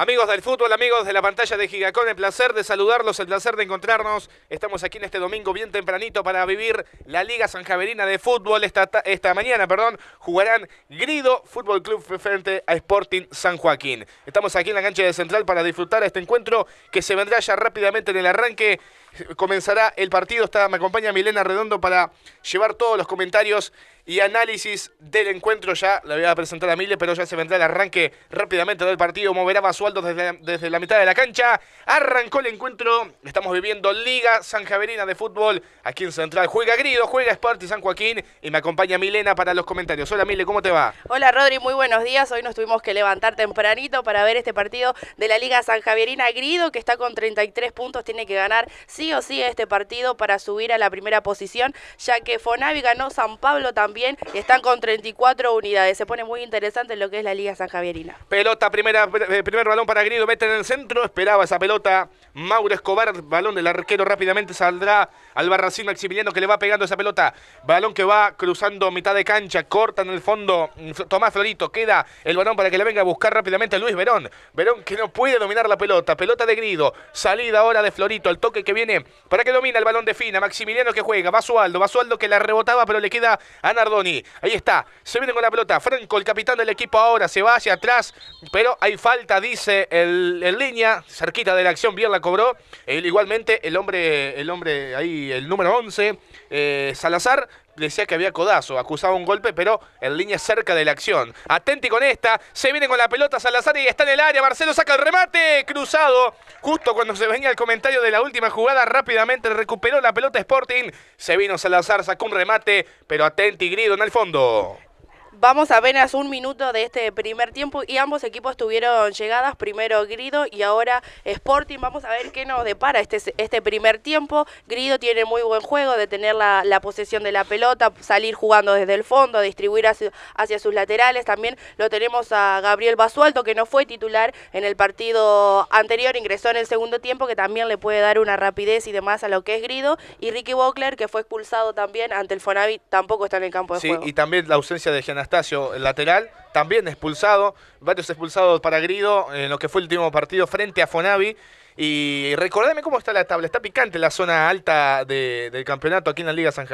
Amigos del fútbol, amigos de la pantalla de Gigacón, el placer de saludarlos, el placer de encontrarnos. Estamos aquí en este domingo bien tempranito para vivir la Liga Sanjaverina de Fútbol. Esta, esta mañana, perdón, jugarán Grido Fútbol Club frente a Sporting San Joaquín. Estamos aquí en la cancha de Central para disfrutar este encuentro que se vendrá ya rápidamente en el arranque. Comenzará el partido. me acompaña Milena Redondo para llevar todos los comentarios y análisis del encuentro. Ya le voy a presentar a Mile, pero ya se vendrá el arranque rápidamente del partido. Moverá Basualdo desde, desde la mitad de la cancha. Arrancó el encuentro. Estamos viviendo Liga San Javerina de Fútbol. Aquí en Central juega Grido, juega Sport y San Joaquín. Y me acompaña Milena para los comentarios. Hola Mile, ¿cómo te va? Hola Rodri, muy buenos días. Hoy nos tuvimos que levantar tempranito para ver este partido de la Liga San Javierina Grido, que está con 33 puntos. Tiene que ganar sí o sí este partido para subir a la primera posición, ya que Fonavi ganó San Pablo también están con 34 unidades. Se pone muy interesante lo que es la Liga San Javierina. Pelota, primera, eh, primer balón para Grido, mete en el centro, esperaba esa pelota. Mauro Escobar, balón del arquero rápidamente saldrá Albarracín Maximiliano que le va pegando esa pelota. Balón que va cruzando mitad de cancha, corta en el fondo mm, Tomás Florito, queda el balón para que le venga a buscar rápidamente Luis Verón. Verón que no puede dominar la pelota, pelota de Grido, salida ahora de Florito, el toque que viene para que domina el balón de Fina, Maximiliano que juega, va Basualdo, Basualdo que la rebotaba pero le queda a Doni, Ahí está, se viene con la pelota. Franco, el capitán del equipo ahora, se va hacia atrás, pero hay falta, dice el, línea, cerquita de la acción, bien la cobró. igualmente el hombre, el hombre ahí, el número 11, eh, Salazar, decía que había codazo, acusaba un golpe, pero en línea cerca de la acción. Atenti con esta, se viene con la pelota Salazar y está en el área. Marcelo saca el remate, cruzado. Justo cuando se venía el comentario de la última jugada, rápidamente recuperó la pelota Sporting. Se vino Salazar, sacó un remate, pero atenti Grido en el fondo. Vamos apenas un minuto de este primer tiempo y ambos equipos tuvieron llegadas, primero Grido y ahora Sporting. Vamos a ver qué nos depara este, este primer tiempo. Grido tiene muy buen juego de tener la, posesión de la pelota, salir jugando desde el fondo, distribuir hacia, sus laterales. También lo tenemos a Gabriel Basualto, que no fue titular en el partido anterior, ingresó en el segundo tiempo, que también le puede dar una rapidez y demás a lo que es Grido. Y Ricky Bockler, que fue expulsado también ante el Fonavit, tampoco está en el campo de juego. Sí, y también la ausencia de Gianna lateral, también expulsado, varios expulsados para Grido en lo que fue el último partido frente a Fonavi y recordame cómo está la tabla. Está picante la zona alta de, del campeonato aquí en la Liga San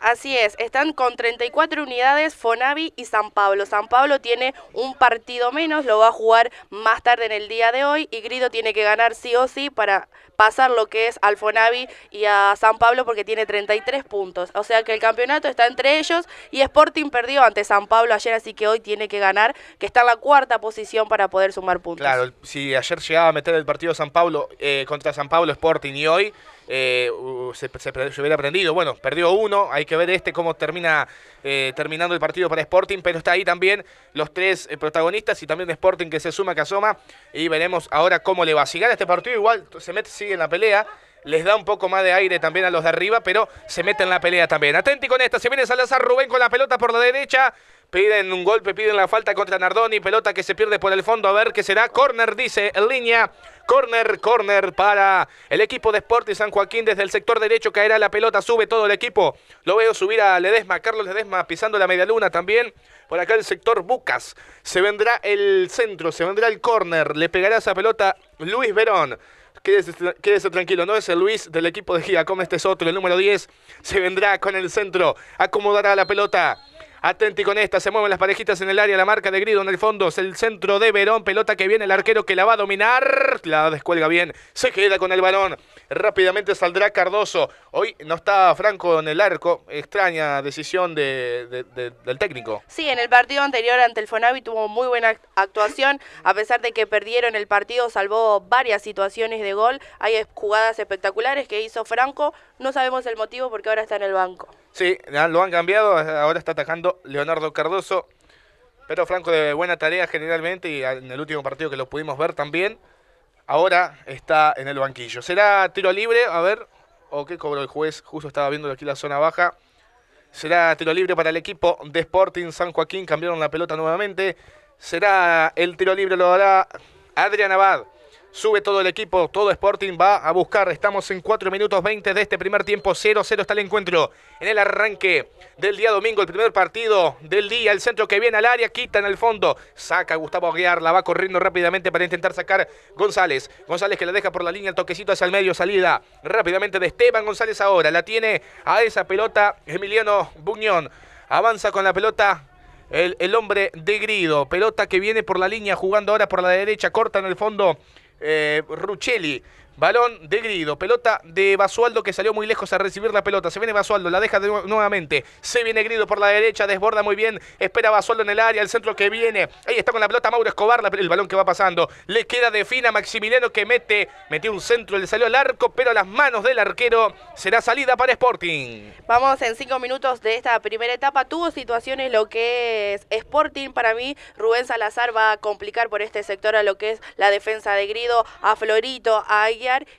Así es, están con 34 unidades Fonavi y San Pablo. San Pablo tiene un partido menos, lo va a jugar más tarde en el día de hoy y Grido tiene que ganar sí o sí para pasar lo que es al Fonavi y a San Pablo porque tiene 33 puntos. O sea que el campeonato está entre ellos y Sporting perdió ante San Pablo ayer, así que hoy tiene que ganar, que está en la cuarta posición para poder sumar puntos. Claro, si ayer llegaba a meter el partido San Pablo eh, contra San Pablo Sporting y hoy eh, se, hubiera aprendido. Bueno, perdió uno, hay que ver este cómo termina eh, terminando el partido para Sporting, pero está ahí también los tres protagonistas y también Sporting que se suma, que asoma, y veremos ahora cómo le va. a sigar este partido, igual se mete, sigue en la pelea. Les da un poco más de aire también a los de arriba, pero se mete en la pelea también. Atenti con esta. Se viene Salazar Rubén con la pelota por la derecha. Piden un golpe, piden la falta contra Nardoni. Pelota que se pierde por el fondo. A ver qué será. Corner, dice en línea. Corner, corner para el equipo de Sporting San Joaquín. Desde el sector derecho caerá la pelota. Sube todo el equipo. Lo veo subir a Ledesma. Carlos Ledesma pisando la media luna también. Por acá el sector Bucas. Se vendrá el centro, se vendrá el corner. Le pegará esa pelota Luis Verón. Quédese, tranquilo, no es el Luis del equipo de Como este es otro, el número 10. Se vendrá con el centro, acomodará la pelota. Atenti con esta, se mueven las parejitas en el área, la marca de Grido en el fondo, es el centro de Verón, pelota que viene el arquero que la va a dominar, la descuelga bien, se queda con el balón, rápidamente saldrá Cardoso, hoy no está Franco en el arco, extraña decisión del técnico. Sí, en el partido anterior ante el Fonavi tuvo muy buena actuación, a pesar de que perdieron el partido, salvó varias situaciones de gol, hay jugadas espectaculares que hizo Franco, no sabemos el motivo porque ahora está en el banco. Sí, lo han cambiado, ahora está atacando Leonardo Cardoso, pero Franco de buena tarea generalmente y en el último partido que lo pudimos ver también, ahora está en el banquillo. ¿Será tiro libre? A ver, o qué cobró el juez, justo estaba viendo aquí la zona baja. Será tiro libre para el equipo de Sporting San Joaquín, cambiaron la pelota nuevamente. Será el tiro libre, lo hará Adrián Abad. Sube todo el equipo, todo Sporting va a buscar. Estamos en 4 minutos 20 de este primer tiempo. 0-0 está el encuentro. En el arranque del día domingo, el primer partido del día. El centro que viene al área, quita en el fondo. Saca Gustavo Aguiar, la va corriendo rápidamente para intentar sacar González. González que la deja por la línea, el toquecito hacia el medio, salida rápidamente de Esteban González ahora. La tiene a esa pelota Emiliano Buñón. Avanza con la pelota el, el, hombre de Grido. Pelota que viene por la línea, jugando ahora por la derecha, corta en el fondo eh, Ruccelli Balón de Grido, pelota de Basualdo que salió muy lejos a recibir la pelota. Se viene Basualdo, la deja nuevamente. Se viene Grido por la derecha, desborda muy bien. Espera Basualdo en el área, el centro que viene. Ahí está con la pelota Mauro Escobar, Pero el balón que va pasando. Le queda de fina Maximiliano que mete, metió un centro, le salió al arco, pero a las manos del arquero será salida para Sporting. Vamos en cinco minutos de esta primera etapa. Tuvo situaciones lo que es Sporting. Para mí, Rubén Salazar va a complicar por este sector a lo que es la defensa de Grido, a Florito, a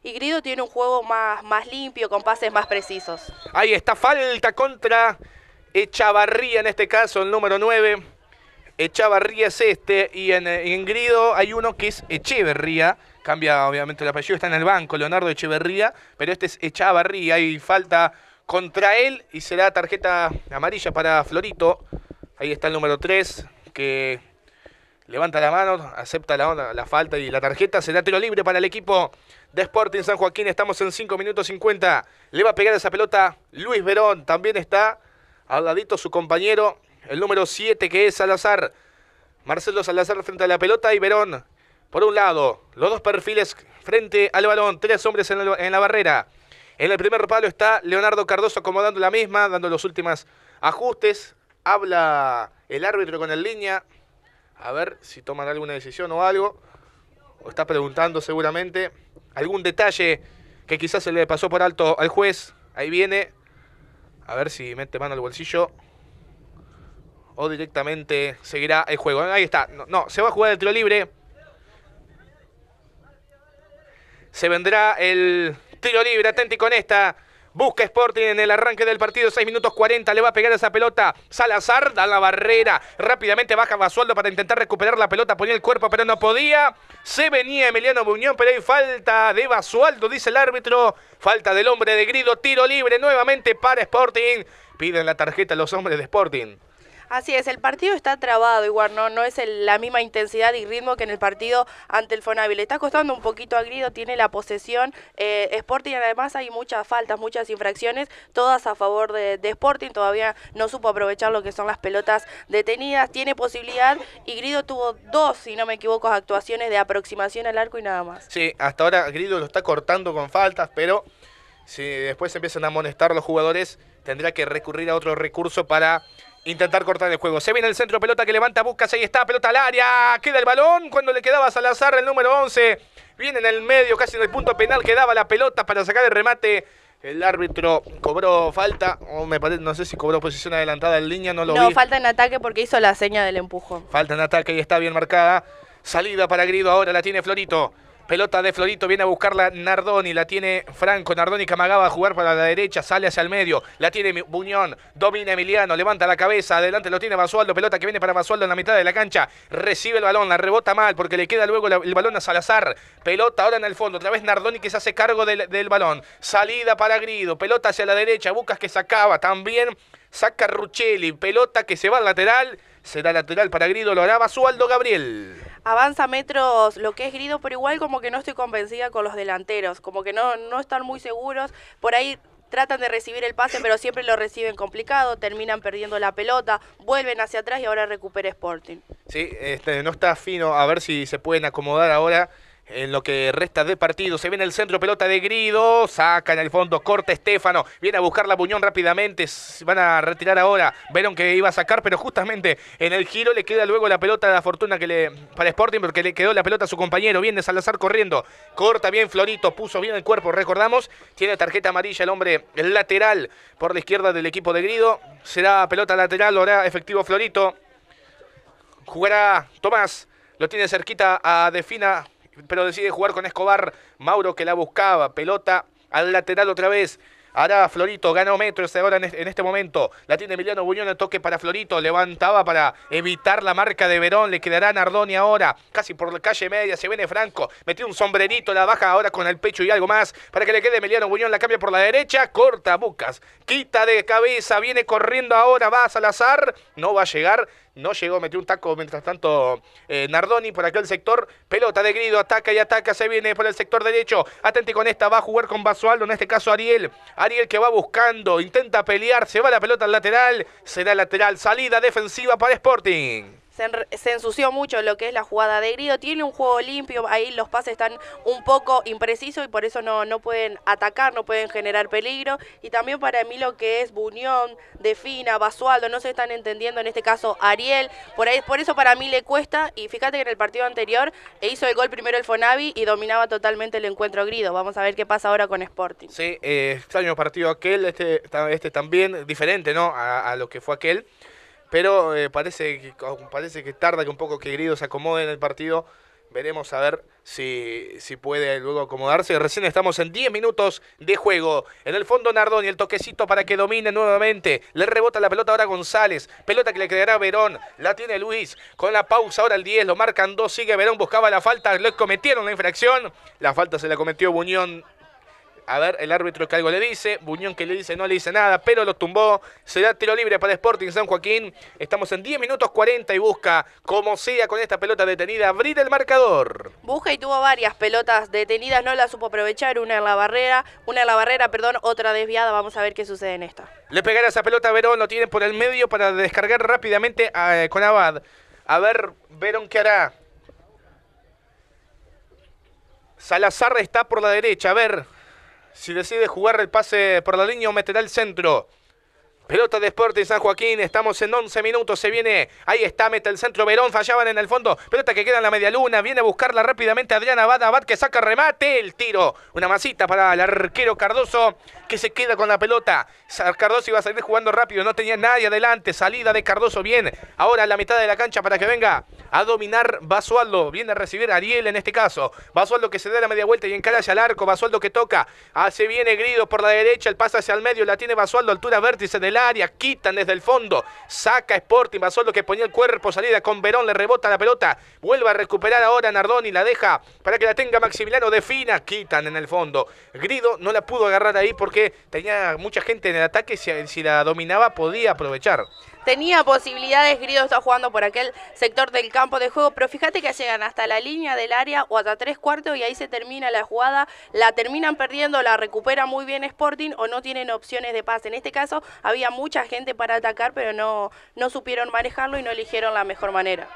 y Grido tiene un juego más, más limpio, con pases más precisos. Ahí está, falta contra Echavarría en este caso, el número 9. Echavarría es este y en, en Grido hay uno que es Echeverría. Cambia obviamente el apellido, está en el banco Leonardo Echeverría, pero este es Echavarría y falta contra él y será tarjeta amarilla para Florito. Ahí está el número 3 que levanta la mano, acepta la, falta y la tarjeta. Será tiro libre para el equipo de Sporting San Joaquín. Estamos en 5 minutos 50. Le va a pegar esa pelota Luis Verón. También está al ladito su compañero, el número 7 que es Salazar. Marcelo Salazar frente a la pelota y Verón. Por un lado, los dos perfiles frente al balón, tres hombres en la, en la barrera. En el primer palo está Leonardo Cardoso acomodando la misma, dando los últimos ajustes. Habla el árbitro con el línea, a ver si toman alguna decisión o algo. O está preguntando seguramente algún detalle que quizás se le pasó por alto al juez. Ahí viene. A ver si mete mano al bolsillo. O directamente seguirá el juego. Ahí está. No, se va a jugar el tiro libre. Se vendrá el tiro libre. Atenti con esta. Busca Sporting en el arranque del partido. 6 minutos 40. Le va a pegar esa pelota. Salazar da la barrera. Rápidamente baja Basualdo para intentar recuperar la pelota. Ponía el cuerpo, pero no podía. Se venía Emiliano Buñón, pero hay falta de Basualdo, dice el árbitro. Falta del hombre de Grido. Tiro libre nuevamente para Sporting. Piden la tarjeta los hombres de Sporting. Así es, el partido está trabado igual, no, no es la misma intensidad y ritmo que en el partido ante el Fonabil. Le está costando un poquito a Grido, tiene la posesión eh, Sporting, además hay muchas faltas, muchas infracciones, todas a favor de, de, Sporting, todavía no supo aprovechar lo que son las pelotas detenidas, tiene posibilidad y Grido tuvo dos, si no me equivoco, actuaciones de aproximación al arco y nada más. Sí, hasta ahora Grido lo está cortando con faltas, pero si después empiezan a amonestar los jugadores, tendrá que recurrir a otro recurso para Intentar cortar el juego. Se viene el centro, pelota que levanta, busca, ahí está, pelota al área. Queda el balón. Cuando le quedaba Salazar, el número 11. Viene en el medio, casi en el punto penal, quedaba la pelota para sacar el remate. El árbitro cobró falta, o me no sé si cobró posición adelantada en línea, no lo no, falta en ataque porque hizo la seña del empujo. Falta en ataque y está bien marcada. Salida para Grido, ahora la tiene Florito. Pelota de Florito, viene a buscarla Nardoni, la tiene Franco, Nardoni que amagaba a jugar para la derecha, sale hacia el medio, la tiene Buñón, domina Emiliano, levanta la cabeza, adelante lo tiene Basualdo, pelota que viene para Basualdo en la mitad de la cancha, recibe el balón, la rebota mal porque le queda luego el balón a Salazar, pelota ahora en el fondo, otra vez Nardoni que se hace cargo del, balón, salida para Grido, pelota hacia la derecha, busca que sacaba también saca Ruchelli, pelota que se va al lateral, será lateral para Grido, lo hará Basualdo Gabriel avanza metros lo que es Grido, pero igual como que no estoy convencida con los delanteros, como que no, no están muy seguros, por ahí tratan de recibir el pase, pero siempre lo reciben complicado, terminan perdiendo la pelota, vuelven hacia atrás y ahora recupera Sporting. Sí, este, no está fino, a ver si se pueden acomodar ahora en lo que resta de partido, se viene el centro, pelota de Grido, saca en el fondo, corta Estefano, viene a buscar la puñón rápidamente, van a retirar ahora, vieron que iba a sacar, pero justamente en el giro le queda luego la pelota de la fortuna que le, para Sporting, porque le quedó la pelota a su compañero, viene Salazar corriendo, corta bien Florito, puso bien el cuerpo, recordamos, tiene tarjeta amarilla el hombre el lateral por la izquierda del equipo de Grido, será pelota lateral, Ahora efectivo Florito, jugará Tomás, lo tiene cerquita a Defina pero decide jugar con Escobar. Mauro que la buscaba, pelota al lateral otra vez. Ahora Florito ganó metros ahora en este momento. La tiene Emiliano Buñón, el toque para Florito. Levantaba para evitar la marca de Verón. Le quedará Nardoni ahora. Casi por la calle media. Se viene Franco. Metió un sombrerito. La baja ahora con el pecho y algo más. Para que le quede Emiliano Buñón. La cambia por la derecha. Corta Bucas. Quita de cabeza. Viene corriendo ahora. Va a Salazar. No va a llegar. No llegó, metió un taco mientras tanto eh, Nardoni por aquel sector. Pelota de Grido, ataca y ataca. Se viene por el sector derecho. Atente con esta, va a jugar con Basualdo, en este caso Ariel. Ariel que va buscando, intenta pelear, se va la pelota al lateral. Será lateral, salida defensiva para Sporting se, ensució mucho lo que es la jugada de Grido. Tiene un juego limpio, ahí los pases están un poco imprecisos y por eso no, no pueden atacar, no pueden generar peligro. Y también para mí lo que es Buñón, Defina, Basualdo, no se están entendiendo en este caso Ariel. Por, ahí, por eso para mí le cuesta. Y fíjate que en el partido anterior e hizo el gol primero el Fonavi y dominaba totalmente el encuentro Grido. Vamos a ver qué pasa ahora con Sporting. Sí, eh, extraño partido aquel, este, este también, diferente ¿no? a lo que fue aquel pero eh, parece, que, parece que tarda que un poco que Grido se acomode en el partido. Veremos a ver si, si puede luego acomodarse. Recién estamos en 10 minutos de juego. En el fondo Nardoni, el toquecito para que domine nuevamente. Le rebota la pelota ahora González. Pelota que le creará Verón. La tiene Luis. Con la pausa ahora el 10. Lo marcan dos. Sigue Verón. Buscaba la falta. Le cometieron la infracción. La falta se la cometió Buñón a ver, el árbitro que algo le dice. Buñón que le dice, no le dice nada, pero lo tumbó. Será tiro libre para Sporting San Joaquín. Estamos en 10 minutos 40 y busca, como sea, con esta pelota detenida, abrir el marcador. Busca y tuvo varias pelotas detenidas, no la supo aprovechar. Una en la barrera, una en la barrera, perdón, otra desviada. Vamos a ver qué sucede en esta. Le pegará esa pelota a Verón, lo tienen por el medio para descargar rápidamente a, eh, con Abad. A ver, Verón qué hará. Salazar está por la derecha. A ver, si decide jugar el pase por la línea o meterá el centro. Pelota de Sporting San Joaquín, estamos en 11 minutos, se viene, ahí está, mete el centro, Verón, fallaban en el fondo, pelota que queda en la media luna, viene a buscarla rápidamente Adriana Abad, Abad que saca remate, el tiro, una masita para el arquero Cardoso, que se queda con la pelota. Cardoso iba a salir jugando rápido, no tenía nadie adelante. Salida de Cardoso, bien. Ahora a la mitad de la cancha para que venga a dominar Basualdo. Viene a recibir Ariel en este caso. Basualdo que se da la media vuelta y encara hacia el arco. Basualdo que toca. Hace ah, bien Grido por la derecha. El pasa hacia el medio. La tiene Basualdo. Altura vértice del área. Quitan desde el fondo. Saca Sporting. Basualdo que ponía el cuerpo. Salida con Verón. Le rebota la pelota. Vuelve a recuperar ahora y La deja para que la tenga Maximiliano. Defina. Quitan en el fondo. Grido no la pudo agarrar ahí porque tenía mucha gente en el ataque, si, la dominaba podía aprovechar tenía posibilidades, Grido está jugando por aquel sector del campo de juego, pero fíjate que llegan hasta la línea del área o hasta tres cuartos y ahí se termina la jugada, la terminan perdiendo, la recupera muy bien Sporting o no tienen opciones de pase. En este caso había mucha gente para atacar, pero no, no supieron manejarlo y no eligieron la mejor manera.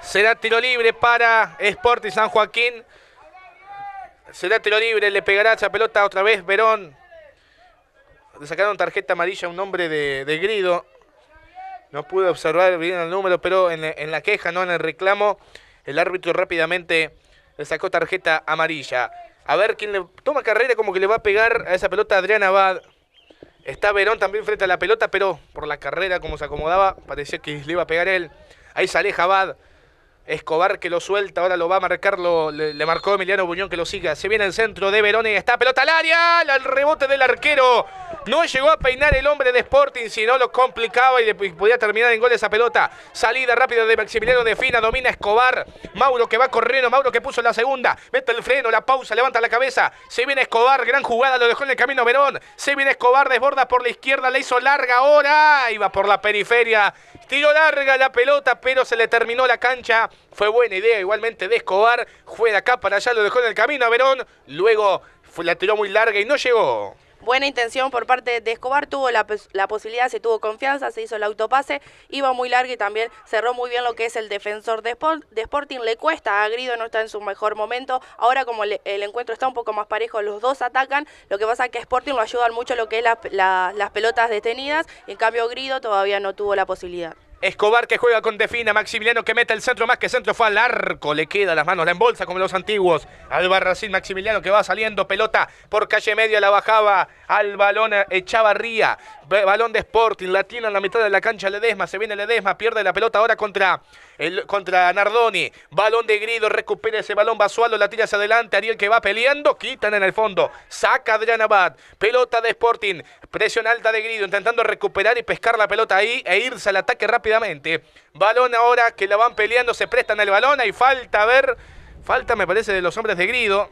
Será tiro libre para Sporting San Joaquín. Será tiro libre, le pegará esa pelota otra vez Verón le sacaron tarjeta amarilla a un hombre de, de Grido. No pude observar bien el número, pero en, la queja, no en el reclamo, el árbitro rápidamente le sacó tarjeta amarilla. A ver quién le toma carrera, como que le va a pegar a esa pelota Adrián Abad. Está Verón también frente a la pelota, pero por la carrera, como se acomodaba, parecía que le iba a pegar él. Ahí sale Abad. Escobar que lo suelta, ahora lo va a marcar, le, marcó Emiliano Buñón que lo siga. Se viene el centro de Verón y está pelota al área, El rebote del arquero. No llegó a peinar el hombre de Sporting, sino lo complicaba y, podía terminar en gol esa pelota. Salida rápida de Maximiliano de Fina, domina Escobar. Mauro que va corriendo, Mauro que puso la segunda. Mete el freno, la pausa, levanta la cabeza. Se viene Escobar, gran jugada, lo dejó en el camino Verón. Se viene Escobar, desborda por la izquierda, le hizo larga ahora. Iba por la periferia Tiró larga la pelota, pero se le terminó la cancha. Fue buena idea igualmente de Escobar. Fue de acá para allá, lo dejó en el camino a Verón. Luego fue, la tiró muy larga y no llegó buena intención por parte de Escobar, tuvo la, posibilidad, se tuvo confianza, se hizo el autopase, iba muy largo y también cerró muy bien lo que es el defensor de, Sporting, le cuesta a Grido, no está en su mejor momento, ahora como el encuentro está un poco más parejo, los dos atacan, lo que pasa es que Sporting lo ayudan mucho lo que es las pelotas detenidas, en cambio Grido todavía no tuvo la posibilidad. Escobar que juega con Defina, Maximiliano que mete el centro más que centro, fue al arco, le queda las manos, la embolsa como los antiguos. Albarracín, Maximiliano que va saliendo, pelota por calle media, la bajaba al balón, eh, echaba ría, balón de Sporting, la tiene en la mitad de la cancha Ledesma, se viene Ledesma, pierde la pelota ahora contra, el, contra Nardoni, balón de Grido, recupera ese balón Basualo la tira hacia adelante, Ariel que va peleando, quitan en el fondo, saca Adrián Abad, pelota de Sporting, presión alta de Grido, intentando recuperar y pescar la pelota ahí e irse al ataque rápidamente, balón ahora que la van peleando, se prestan el balón, hay falta, a ver, falta me parece de los hombres de Grido,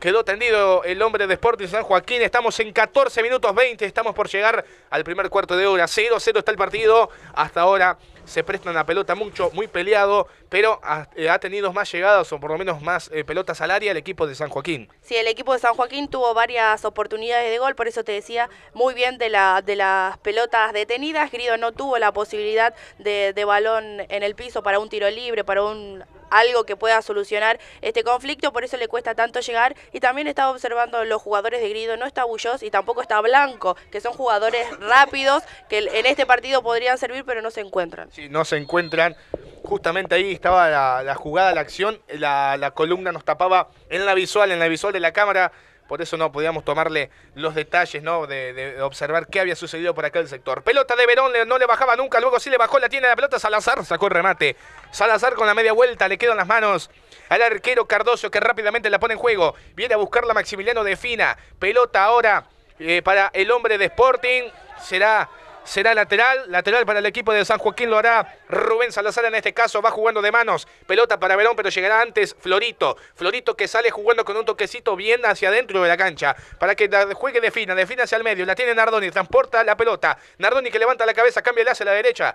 Quedó tendido el hombre de Sporting San Joaquín. Estamos en 14 minutos 20. Estamos por llegar al primer cuarto de hora. 0-0 está el partido. Hasta ahora se prestan una pelota mucho, muy peleado, pero eh, ha, tenido más llegadas o por lo menos más eh, pelotas al área el equipo de San Joaquín. Sí, el equipo de San Joaquín tuvo varias oportunidades de gol, por eso te decía muy bien de, la, de las pelotas detenidas. Grido no tuvo la posibilidad de balón en el piso para un tiro libre, para un algo que pueda solucionar este conflicto, por eso le cuesta tanto llegar. Y también estaba observando los jugadores de Grido, no está Bullos y tampoco está Blanco, que son jugadores rápidos que en este partido podrían servir, pero no se encuentran. Sí, no se encuentran. Justamente ahí estaba la, jugada, la acción, la, la columna nos tapaba en la visual, en la visual de la cámara por eso no podíamos tomarle los detalles, ¿no? De, observar qué había sucedido por aquel sector. Pelota de Verón, no le bajaba nunca, luego sí le bajó, la tiene la pelota Salazar, sacó el remate. Salazar con la media vuelta, le quedan las manos al arquero Cardoso que rápidamente la pone en juego. Viene a buscarla Maximiliano de Fina. Pelota ahora eh, para el hombre de Sporting. Será será lateral, lateral para el equipo de San Joaquín lo hará Rubén Salazar en este caso, va jugando de manos, pelota para Verón, pero llegará antes Florito, Florito que sale jugando con un toquecito bien hacia adentro de la cancha, para que de juegue de defina hacia el medio, la tiene Nardoni, transporta la pelota, Nardoni que levanta la cabeza, cambia el a la derecha,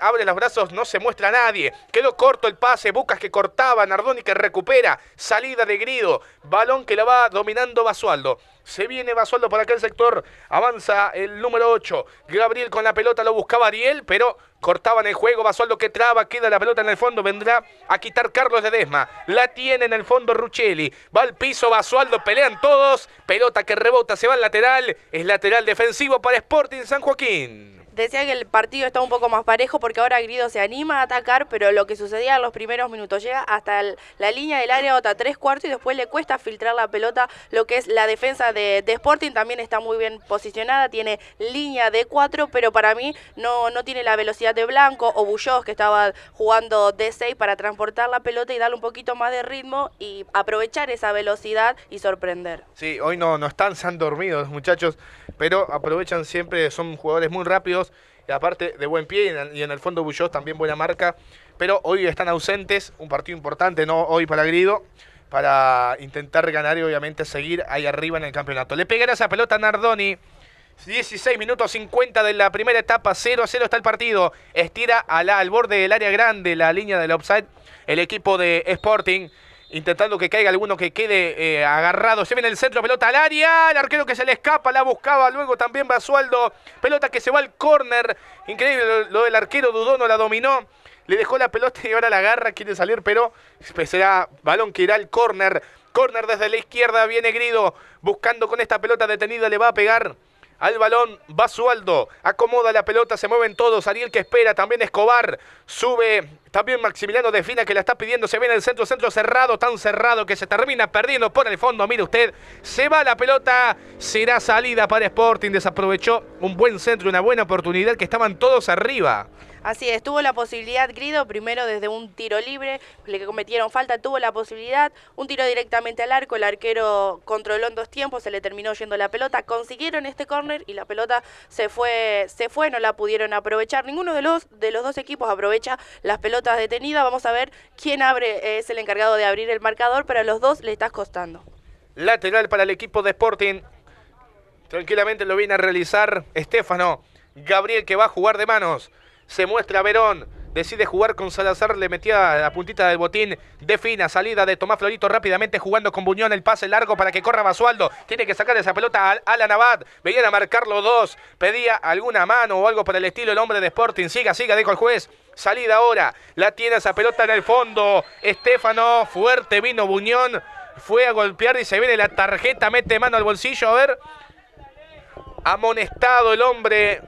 abre los brazos, no se muestra a nadie, quedó corto el pase, Bucas que cortaba, Nardoni que recupera, salida de Grido, balón que la va dominando Basualdo. Se viene Basualdo por aquel el sector. Avanza el número 8. Gabriel con la pelota lo buscaba Ariel, pero cortaban el juego. Basualdo que traba, queda la pelota en el fondo. Vendrá a quitar Carlos de Desma. La tiene en el fondo Ruchelli. Va al piso Basualdo, pelean todos. Pelota que rebota, se va al lateral. Es lateral defensivo para Sporting San Joaquín. Decía que el partido está un poco más parejo porque ahora Grido se anima a atacar, pero lo que sucedía en los primeros minutos llega hasta la línea del área otra tres cuartos y después le cuesta filtrar la pelota, lo que es la defensa de, Sporting también está muy bien posicionada, tiene línea de cuatro, pero para mí no, no tiene la velocidad de Blanco o Bullos que estaba jugando de 6 para transportar la pelota y darle un poquito más de ritmo y aprovechar esa velocidad y sorprender. Sí, hoy no, no están dormido dormidos muchachos, pero aprovechan siempre, son jugadores muy rápidos y aparte de buen pie, y en, el fondo Bullos también buena marca, pero hoy están ausentes, un partido importante, ¿no? Hoy para Grido, para intentar ganar y obviamente seguir ahí arriba en el campeonato. Le pegará esa pelota a Nardoni. 16 minutos 50 de la primera etapa, 0 a 0 está el partido. Estira al borde del área grande la línea del offside el equipo de Sporting. Intentando que caiga alguno que quede eh, agarrado. Se viene el centro, pelota al área. El arquero que se le escapa, la buscaba. Luego también Basualdo. Pelota que se va al córner. Increíble lo, del arquero, dudó, no la dominó. Le dejó la pelota y ahora la agarra. Quiere salir, pero eh, será balón que irá al córner. Córner desde la izquierda. Viene Grido buscando con esta pelota detenida. Le va a pegar al balón va Sualdo. Acomoda la pelota, se mueven todos. Ariel que espera, también Escobar. Sube también Maximiliano Defina que la está pidiendo. Se viene el centro, centro cerrado, tan cerrado que se termina perdiendo por el fondo. Mire usted, se va la pelota. Será salida para Sporting. Desaprovechó un buen centro, una buena oportunidad que estaban todos arriba. Así es, tuvo la posibilidad Grido, primero desde un tiro libre, le cometieron falta, tuvo la posibilidad, un tiro directamente al arco, el arquero controló en dos tiempos, se le terminó yendo la pelota, consiguieron este córner y la pelota se fue, se fue, no la pudieron aprovechar. Ninguno de los, de los dos equipos aprovecha las pelotas detenidas. Vamos a ver quién abre, es el encargado de abrir el marcador, pero a los dos le estás costando. Lateral para el equipo de Sporting. Tranquilamente lo viene a realizar Estefano. Gabriel que va a jugar de manos. Se muestra Verón. Decide jugar con Salazar, le metía la puntita del botín Defina, salida de Tomás Florito rápidamente jugando con Buñón, el pase largo para que corra Basualdo, tiene que sacar esa pelota a la Abad, venían a marcarlo dos, pedía alguna mano o algo por el estilo el hombre de Sporting, siga, siga, dijo el juez, salida ahora, la tiene esa pelota en el fondo, Estefano, fuerte vino Buñón, fue a golpear y se viene la tarjeta, mete mano al bolsillo, a ver, amonestado el hombre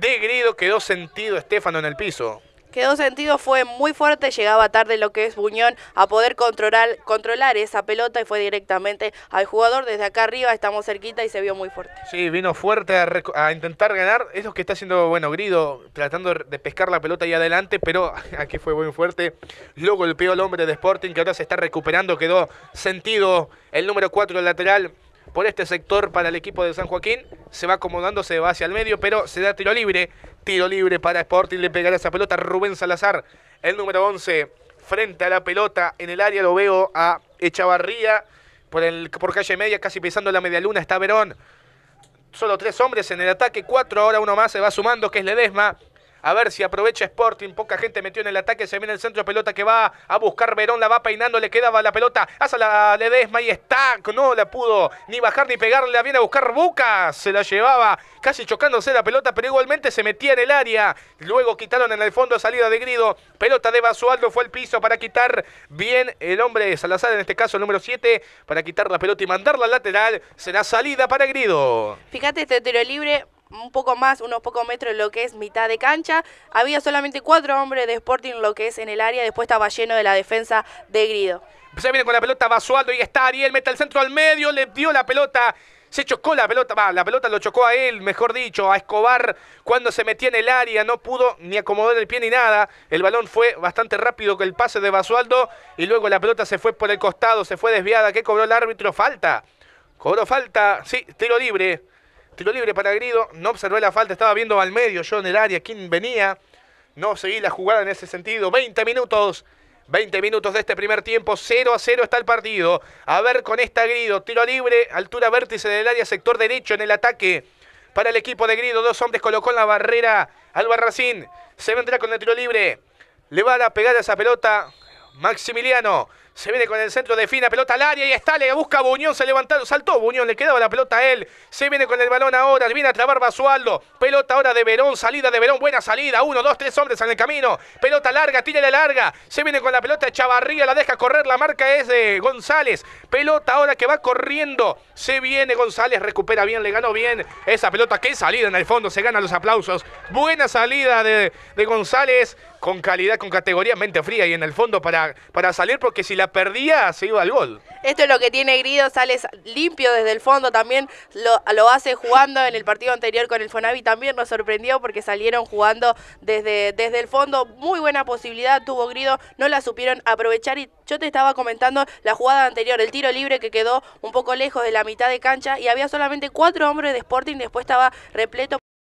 de grido quedó sentido Estefano en el piso quedó sentido, fue muy fuerte, llegaba tarde lo que es Buñón a poder controlar, controlar esa pelota y fue directamente al jugador desde acá arriba, estamos cerquita y se vio muy fuerte. Sí, vino fuerte a, intentar ganar, es que está haciendo, bueno, Grido, tratando de pescar la pelota ahí adelante, pero aquí fue muy fuerte, lo golpeó el hombre de Sporting que ahora se está recuperando, quedó sentido el número 4 lateral por este sector para el equipo de San Joaquín. Se va acomodando, se va hacia el medio, pero se da tiro libre. Tiro libre para Sporting. Le pegará esa pelota Rubén Salazar, el número 11. Frente a la pelota en el área lo veo a Echavarría. Por, el, por calle media, casi pisando la media luna. está Verón. Solo tres hombres en el ataque, cuatro, ahora uno más se va sumando, que es Ledesma. A ver si aprovecha Sporting. Poca gente metió en el ataque. Se viene el centro. Pelota que va a buscar Verón. La va peinando. Le quedaba la pelota. Hace la Ledesma y está. No la pudo ni bajar ni pegarle, La viene a buscar Buca. Se la llevaba casi chocándose la pelota. Pero igualmente se metía en el área. Luego quitaron en el fondo salida de Grido. Pelota de Basualdo. Fue al piso para quitar bien el hombre de Salazar. En este caso el número 7. Para quitar la pelota y mandarla al lateral. Será salida para Grido. Fíjate este tiro libre un poco más, unos pocos metros en lo que es mitad de cancha. Había solamente cuatro hombres de Sporting lo que es en el área, después estaba lleno de la defensa de Grido. Se viene con la pelota Basualdo y está Ariel, mete el centro al medio, le dio la pelota se chocó la pelota, la pelota lo chocó a él, mejor dicho, a Escobar cuando se metía en el área, no pudo ni acomodar el pie ni nada. El balón fue bastante rápido con el pase de Basualdo y luego la pelota se fue por el costado, se fue desviada, ¿Qué cobró el árbitro falta. Cobró falta, sí, tiro libre. Tiro libre para Grido. No observé la falta. Estaba viendo al medio yo en el área quién venía. No seguí la jugada en ese sentido. 20 minutos. 20 minutos de este primer tiempo, 0 a 0 está el partido. A ver con esta Grido, tiro libre, altura vértice del área, sector derecho en el ataque. Para el equipo de Grido, dos hombres colocó en la barrera. Barracín. se vendrá con el tiro libre. Le va a pegar esa pelota Maximiliano. Se viene con el centro, de Fina, pelota al área y está, le busca Buñón, se levantó, saltó Buñón, le quedaba la pelota a él. Se viene con el balón ahora, viene a trabar Basualdo. Pelota ahora de Verón, salida de Verón, buena salida. Uno, dos, tres hombres en el camino. Pelota larga, tira la larga. Se viene con la pelota Chavarría, la deja correr, la marca es de González. Pelota ahora que va corriendo. Se viene González, recupera bien, le ganó bien esa pelota. Qué salida en el fondo, se ganan los aplausos. Buena salida de, de González con calidad, con categoría, mente fría y en el fondo para, para salir, porque si la perdía se iba al gol. Esto es lo que tiene Grido, sales limpio desde el fondo también, lo, lo hace jugando en el partido anterior con el Fonavi, también nos sorprendió porque salieron jugando desde, desde el fondo, muy buena posibilidad tuvo Grido, no la supieron aprovechar y yo te estaba comentando la jugada anterior, el tiro libre que quedó un poco lejos de la mitad de cancha y había solamente cuatro hombres de Sporting, después estaba repleto.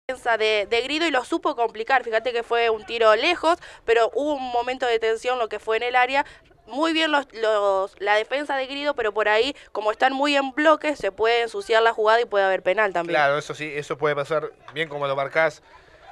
De, de, Grido y lo supo complicar. Fíjate que fue un tiro lejos, pero hubo un momento de tensión lo que fue en el área. Muy bien los, la defensa de Grido, pero por ahí, como están muy en bloque, se puede ensuciar la jugada y puede haber penal también. Claro, eso sí, eso puede pasar bien como lo marcás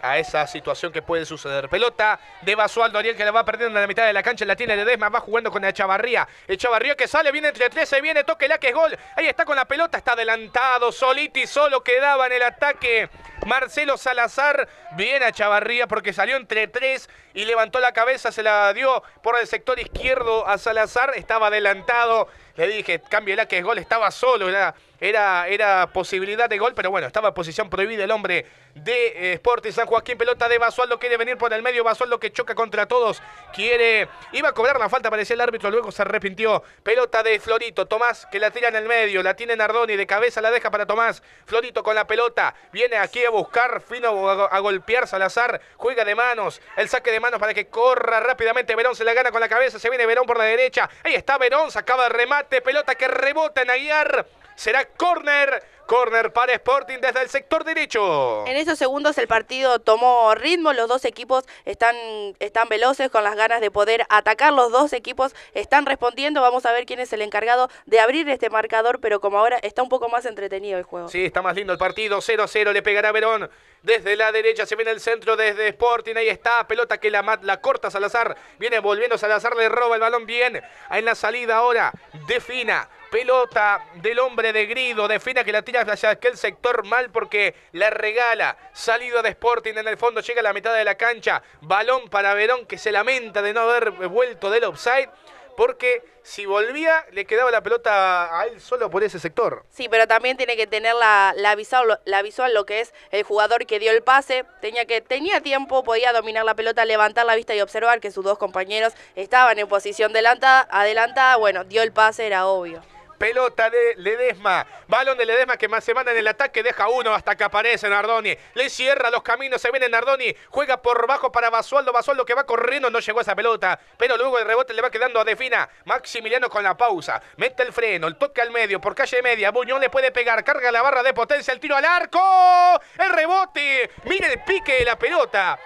a esa situación que puede suceder. Pelota de Basualdo Ariel que la va perdiendo en la mitad de la cancha, la tiene Ledesma, va jugando con Echavarría. Echavarría que sale, viene entre se viene, toque la que es gol. Ahí está con la pelota, está adelantado Soliti, solo quedaba en el ataque Marcelo Salazar. viene a Chavarría porque salió entre 3 y levantó la cabeza, se la dio por el sector izquierdo a Salazar, estaba adelantado. Le dije, la que es gol, estaba solo, era era, posibilidad de gol, pero bueno, estaba en posición prohibida el hombre de Sport eh, Sporting San Joaquín. Pelota de Basualdo, quiere venir por el medio. Basualdo que choca contra todos. Quiere. Iba a cobrar la falta, parecía el árbitro, luego se arrepintió. Pelota de Florito, Tomás que la tira en el medio. La tiene Nardoni, de cabeza la deja para Tomás. Florito con la pelota. Viene aquí a buscar, fino a, golpear Salazar. Juega de manos. El saque de manos para que corra rápidamente. Verón se la gana con la cabeza. Se viene Verón por la derecha. Ahí está Verón, sacaba el remate. Pelota que rebota en Aguiar será córner. Corner para Sporting desde el sector derecho. En esos segundos el partido tomó ritmo, los dos equipos están, están veloces con las ganas de poder atacar, los dos equipos están respondiendo, vamos a ver quién es el encargado de abrir este marcador, pero como ahora está un poco más entretenido el juego. Sí, está más lindo el partido, 0-0 le pegará Verón. Desde la derecha se viene el centro desde Sporting, ahí está, pelota que la, la corta Salazar, viene volviendo Salazar, le roba el balón bien, en la salida ahora, defina, Pelota del hombre de Grido. Defina que la tira hacia aquel sector mal porque la regala. Salido de Sporting en el fondo. Llega a la mitad de la cancha. Balón para Verón que se lamenta de no haber vuelto del offside porque si volvía le quedaba la pelota a él solo por ese sector. Sí, pero también tiene que tener la, la, visual, la lo que es el jugador que dio el pase. Tenía, que, tenía tiempo, podía dominar la pelota, levantar la vista y observar que sus dos compañeros estaban en posición adelantada. adelantada bueno, dio el pase, era obvio pelota de Ledesma. Balón de Ledesma que más se manda en el ataque. Deja uno hasta que aparece Nardoni. Le cierra los caminos. Se viene Nardoni. Juega por bajo para Basualdo. Basualdo que va corriendo. No llegó a esa pelota. Pero luego el rebote le va quedando a Defina. Maximiliano con la pausa. Mete el freno. El toque al medio. Por calle media. Buñón le puede pegar. Carga la barra de potencia. El tiro al arco. El rebote. Mira el pique de la pelota.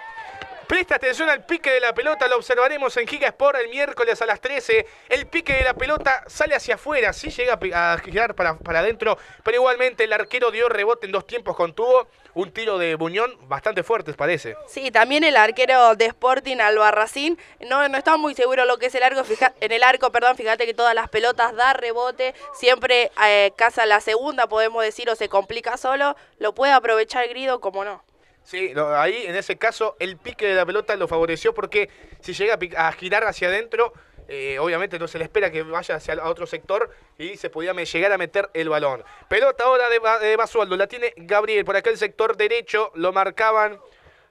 Presta atención al pique de la pelota, lo observaremos en Giga Sport el miércoles a las 13. El pique de la pelota sale hacia afuera, sí llega a girar para, para adentro, pero igualmente el arquero dio rebote en dos tiempos con Un tiro de Buñón bastante fuerte, parece. Sí, también el arquero de Sporting Albarracín. No, no está muy seguro lo que es el arco. en el arco, perdón, fíjate que todas las pelotas da rebote. Siempre eh, casa la segunda, podemos decir, o se complica solo. Lo puede aprovechar Grido, como no. Sí, ahí en ese caso el pique de la pelota lo favoreció porque si llega a, girar hacia adentro, eh, obviamente no se le espera que vaya hacia otro sector y se podía llegar a meter el balón. Pelota ahora de, Basualdo, la tiene Gabriel por acá el sector derecho, lo marcaban,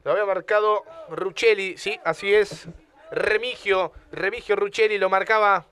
lo había marcado Ruchelli, sí, así es, Remigio, Remigio Ruchelli lo marcaba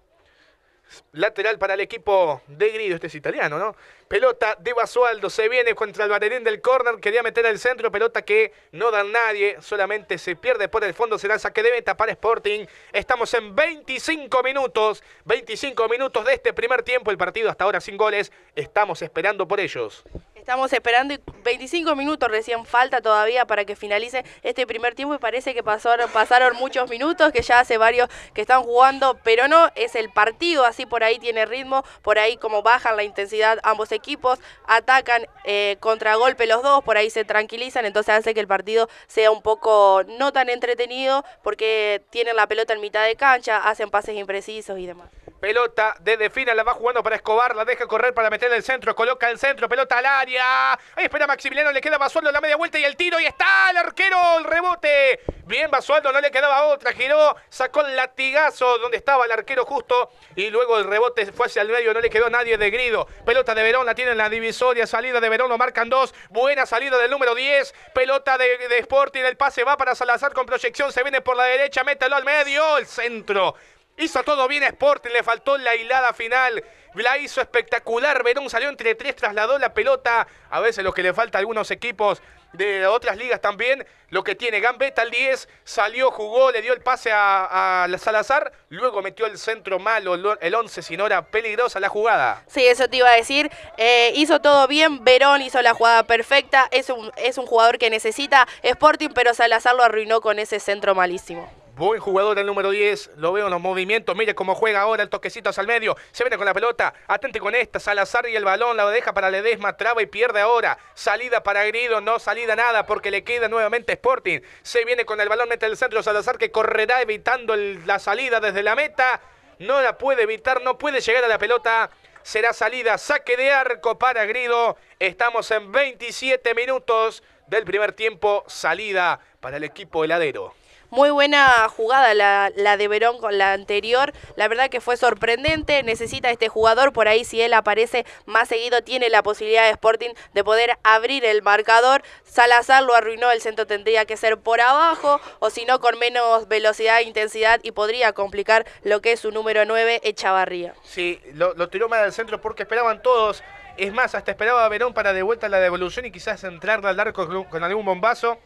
Lateral para el equipo de Grillo, este es italiano, ¿no? Pelota de Basualdo, se viene contra el Baterín del córner, quería meter al centro, pelota que no da nadie, solamente se pierde por el fondo, se lanza que de tapar para Sporting. Estamos en 25 minutos, 25 minutos de este primer tiempo, el partido hasta ahora sin goles, estamos esperando por ellos. Estamos esperando 25 minutos recién falta todavía para que finalice este primer tiempo y parece que pasaron, pasaron muchos minutos, que ya hace varios que están jugando, pero no, es el partido, así por ahí tiene ritmo, por ahí como bajan la intensidad ambos equipos, atacan eh, golpe los dos, por ahí se tranquilizan, entonces hace que el partido sea un poco no tan entretenido porque tienen la pelota en mitad de cancha, hacen pases imprecisos y demás. Pelota de Defina, la va jugando para Escobar, la deja correr para meter el centro, coloca el centro, pelota al área. Ahí espera Maximiliano, le queda Basualdo la media vuelta y el tiro, y está el arquero, el rebote. Bien, Basualdo, no le quedaba otra, giró, sacó el latigazo donde estaba el arquero justo, y luego el rebote fue hacia el medio, no le quedó nadie de grido. Pelota de Verona la tiene la divisoria, salida de Verón, lo marcan dos, buena salida del número 10, pelota de, de Sporting, el pase va para Salazar con proyección, se viene por la derecha, mételo al medio, el centro Hizo todo bien Sporting, le faltó la hilada final. La hizo espectacular. Verón salió entre tres, trasladó la pelota. A veces lo que le falta a algunos equipos de otras ligas también. Lo que tiene Gambetta al 10, salió, jugó, le dio el pase a, Salazar, luego metió el centro malo, el 11, sin no peligrosa la jugada. Sí, eso te iba a decir. Eh, hizo todo bien, Verón hizo la jugada perfecta. es un jugador que necesita Sporting, pero Salazar lo arruinó con ese centro malísimo. Buen jugador el número 10. Lo veo en los movimientos. Mire cómo juega ahora el toquecito hacia el medio. Se viene con la pelota. Atente con esta. Salazar y el balón. La deja para Ledesma. Traba y pierde ahora. Salida para Grido. No salida nada porque le queda nuevamente Sporting. Se viene con el balón. Mete el centro. Salazar que correrá evitando la salida desde la meta. No la puede evitar. No puede llegar a la pelota será salida, saque de arco para Grido. Estamos en 27 minutos del primer tiempo, salida para el equipo heladero. Muy buena jugada la, de Verón con la anterior. La verdad que fue sorprendente. Necesita este jugador. Por ahí si él aparece más seguido tiene la posibilidad de Sporting de poder abrir el marcador. Salazar lo arruinó. El centro tendría que ser por abajo o si no con menos velocidad e intensidad y podría complicar lo que es su número 9, Echavarría. Sí, lo, lo tiró más del centro porque esperaban todos. Es más, hasta esperaba Verón para de vuelta la devolución y quizás entrarla al arco con algún bombazo.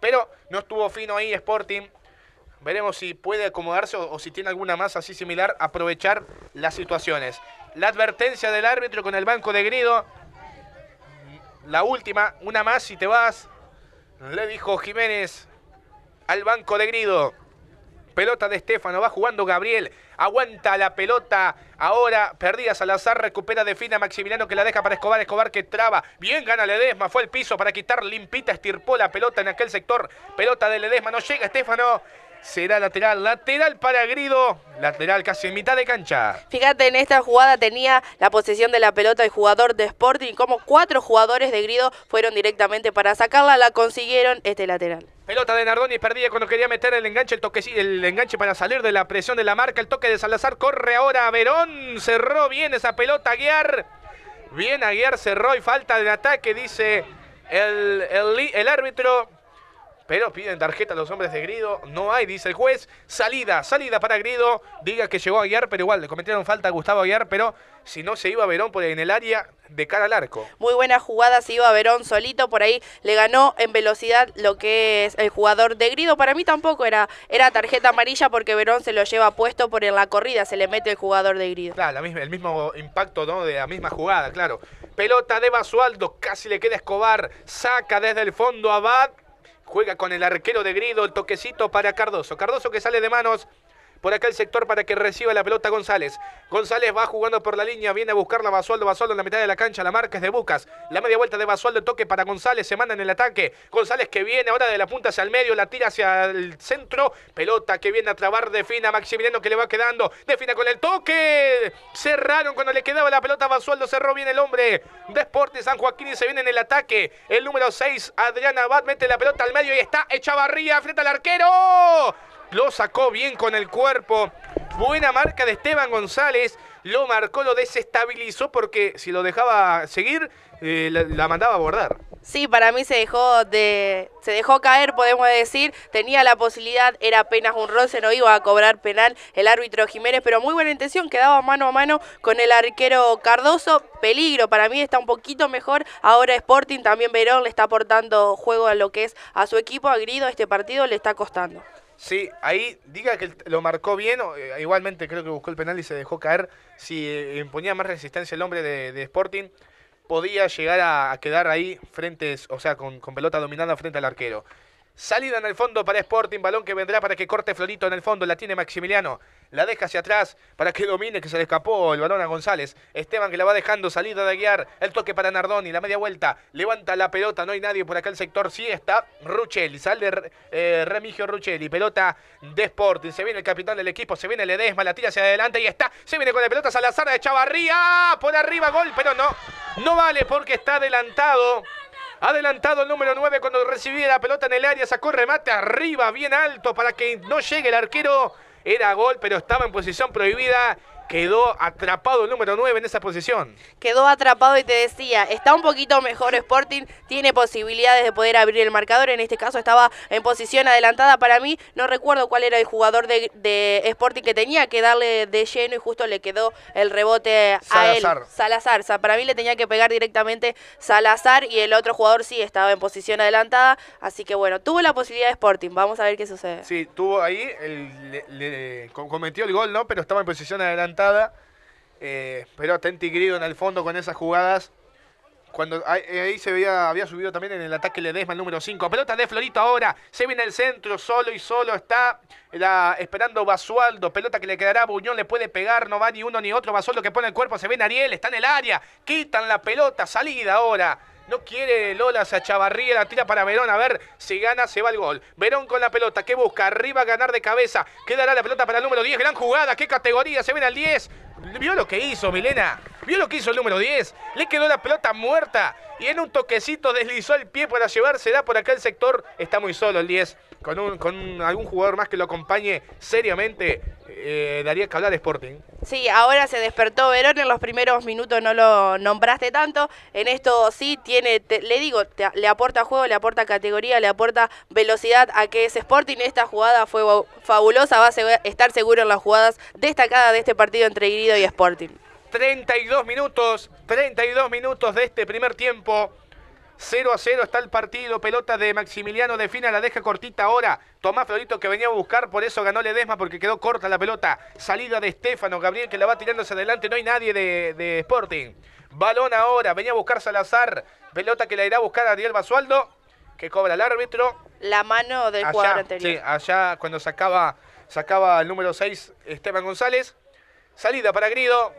Pero no estuvo fino ahí Sporting. Veremos si puede acomodarse o, si tiene alguna más así similar, aprovechar las situaciones. La advertencia del árbitro con el banco de Grido. La última, una más Si te vas. Le dijo Jiménez al banco de Grido. Pelota de Estefano, va jugando Gabriel. Aguanta la pelota. Ahora perdida Salazar, recupera de a Maximiliano que la deja para Escobar. Escobar que traba. Bien gana Ledesma, fue el piso para quitar limpita, estirpó la pelota en aquel sector. Pelota de Ledesma, no llega Estefano será lateral, lateral para Grido, lateral casi en mitad de cancha. Fíjate, en esta jugada tenía la posesión de la pelota el jugador de Sporting, como cuatro jugadores de Grido fueron directamente para sacarla, la consiguieron este lateral. Pelota de Nardoni perdida cuando quería meter el enganche, el toque, el enganche para salir de la presión de la marca, el toque de Salazar, corre ahora a Verón, cerró bien esa pelota Aguiar, bien Aguiar cerró y falta de ataque, dice el, el árbitro pero piden tarjeta a los hombres de Grido. No hay, dice el juez. Salida, salida para Grido. Diga que llegó a guiar, pero igual le cometieron falta a Gustavo Aguiar, pero si no se iba Verón por en el área de cara al arco. Muy buena jugada, se iba Verón solito, por ahí le ganó en velocidad lo que es el jugador de Grido. Para mí tampoco era, era tarjeta amarilla porque Verón se lo lleva puesto por en la corrida, se le mete el jugador de Grido. Claro, la misma, el mismo impacto ¿no? de la misma jugada, claro. Pelota de Basualdo, casi le queda Escobar, saca desde el fondo a Bat. Juega con el arquero de Grido, el toquecito para Cardoso. Cardoso que sale de manos por acá el sector para que reciba la pelota González. González va jugando por la línea, viene a buscarla Basualdo. Basualdo en la mitad de la cancha, la marca es de Bucas. La media vuelta de Basualdo, toque para González, se manda en el ataque. González que viene ahora de la punta hacia el medio, la tira hacia el centro. Pelota que viene a trabar, defina Maximiliano que le va quedando. Defina con el toque. Cerraron cuando le quedaba la pelota a Basualdo, cerró bien el hombre de San Joaquín y se viene en el ataque. El número 6, Adriana Abad, mete la pelota al medio y está Echavarría frente al arquero. Lo sacó bien con el cuerpo. Buena marca de Esteban González. Lo marcó, lo desestabilizó porque si lo dejaba seguir, eh, la, mandaba a bordar. Sí, para mí se dejó de, se dejó caer, podemos decir. Tenía la posibilidad, era apenas un roce, no iba a cobrar penal el árbitro Jiménez, pero muy buena intención, quedaba mano a mano con el arquero Cardoso. Peligro, para mí está un poquito mejor. Ahora Sporting, también Verón le está aportando juego a lo que es a su equipo. Agrido, este partido le está costando. Sí, ahí diga que lo marcó bien, eh, igualmente creo que buscó el penal y se dejó caer. Si eh, imponía más resistencia el hombre de, Sporting, podía llegar a, quedar ahí frente, o sea, con pelota dominada frente al arquero. Salida en el fondo para Sporting, balón que vendrá para que corte Florito en el fondo, la tiene Maximiliano, la deja hacia atrás para que domine, que se le escapó el balón a González. Esteban que la va dejando, salida de guiar, el toque para Nardoni, la media vuelta, levanta la pelota, no hay nadie por acá el sector, sí está Ruchelli, sale eh, Remigio Ruchelli, pelota de Sporting, se viene el capitán del equipo, se viene Ledesma, la tira hacia adelante y está, se viene con la pelota Salazar de Chavarría, por arriba gol, pero no, no vale porque está adelantado. Adelantado el número 9 cuando recibía la pelota en el área, sacó remate arriba, bien alto para que no llegue el arquero. Era gol, pero estaba en posición prohibida quedó atrapado el número 9 en esa posición. Quedó atrapado y te decía, está un poquito mejor Sporting, tiene posibilidades de poder abrir el marcador, en este caso estaba en posición adelantada para mí, no recuerdo cuál era el jugador de, Sporting que tenía que darle de lleno y justo le quedó el rebote a él. Salazar. para mí le tenía que pegar directamente Salazar y el otro jugador sí estaba en posición adelantada, así que bueno, tuvo la posibilidad de Sporting, vamos a ver qué sucede. Sí, tuvo ahí, cometió el gol, ¿no? Pero estaba en posición adelantada eh, pero a Tenti en el fondo con esas jugadas. Cuando ahí se veía, había subido también en el ataque Ledesma, el número 5. Pelota de Florito ahora. Se viene el centro, solo y solo está esperando Basualdo. Pelota que le quedará a Buñón, le puede pegar, no va ni uno ni otro. Basualdo que pone el cuerpo, se en Ariel, está en el área. Quitan la pelota, salida ahora no quiere Lola Chavarría, la tira para Verón. A ver si gana, se va el gol. Verón con la pelota, que busca arriba ganar de cabeza. Quedará la pelota para el número 10. Gran jugada, qué categoría. Se ven al 10. ¿Vio lo que hizo, Milena? ¿Vio lo que hizo el número 10? Le quedó la pelota muerta y en un toquecito deslizó el pie para llevársela por acá el sector. Está muy solo el 10 con, un, con algún jugador más que lo acompañe seriamente, eh, daría que hablar Sporting. Sí, ahora se despertó Verón, en los primeros minutos no lo nombraste tanto, en esto sí tiene, le digo, le aporta juego, le aporta categoría, le aporta velocidad a que es Sporting, esta jugada fue fabulosa, va a estar seguro en las jugadas destacadas de este partido entre Grido y Sporting. 32 minutos, 32 minutos de este primer tiempo. 0 a 0 está el partido. Pelota de Maximiliano Defina, la deja cortita ahora. Tomás Florito que venía a buscar, por eso ganó Ledesma porque quedó corta la pelota. Salida de Estefano, Gabriel que la va tirando hacia adelante, no hay nadie de, de Sporting. Balón ahora, venía a buscar Salazar. Pelota que la irá a buscar Ariel Basualdo, que cobra el árbitro. La mano del allá, jugador anterior. Sí, allá cuando sacaba, sacaba el número 6 Esteban González. Salida para Grido,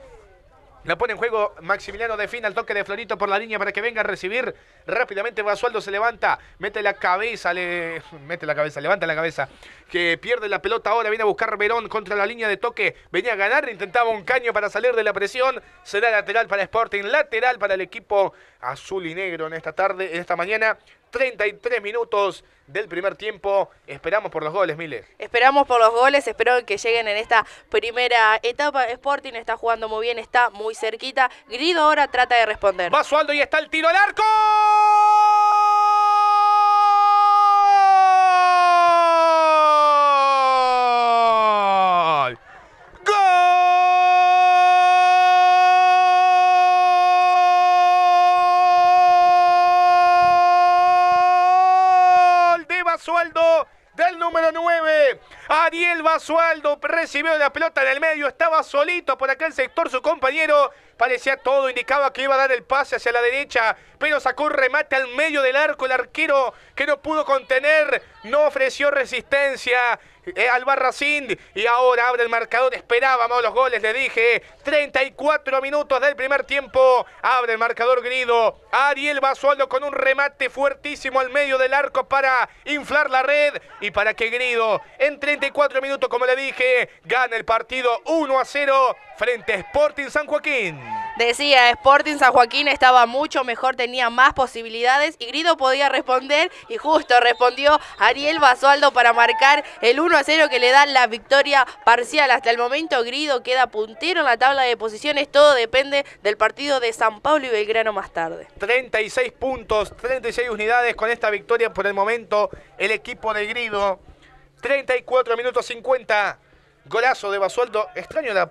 la pone en juego Maximiliano defina al toque de Florito por la línea para que venga a recibir. Rápidamente Basualdo se levanta, mete la cabeza, le mete la cabeza, levanta la cabeza. Que pierde la pelota ahora, viene a buscar Verón contra la línea de toque. Venía a ganar, intentaba un caño para salir de la presión. Será lateral para Sporting, lateral para el equipo azul y negro en esta tarde, en esta mañana. 33 minutos del primer tiempo. Esperamos por los goles, Miles. Esperamos por los goles, espero que lleguen en esta primera etapa. Sporting está jugando muy bien, está muy cerquita. Grido ahora trata de responder. Va y está el tiro al arco. Sualdo recibió la pelota en el medio, estaba solito por acá el sector, su compañero parecía todo, indicaba que iba a dar el pase hacia la derecha, pero sacó remate al medio del arco, el arquero que no pudo contener, no ofreció resistencia eh, Y ahora abre el marcador. Esperábamos los goles, le dije. 34 minutos del primer tiempo. Abre el marcador Grido. Ariel Basualdo con un remate fuertísimo al medio del arco para inflar la red. Y para que Grido, en 34 minutos, como le dije, gane el partido 1 a 0 frente a Sporting San Joaquín decía, Sporting San Joaquín estaba mucho mejor, tenía más posibilidades y Grido podía responder y justo respondió Ariel Basualdo para marcar el 1 a 0 que le da la victoria parcial. Hasta el momento Grido queda puntero en la tabla de posiciones, todo depende del partido de San Pablo y Belgrano más tarde. 36 puntos, 36 unidades con esta victoria por el momento el equipo de Grido. 34 minutos 50. Golazo de Basualdo. Extraño la,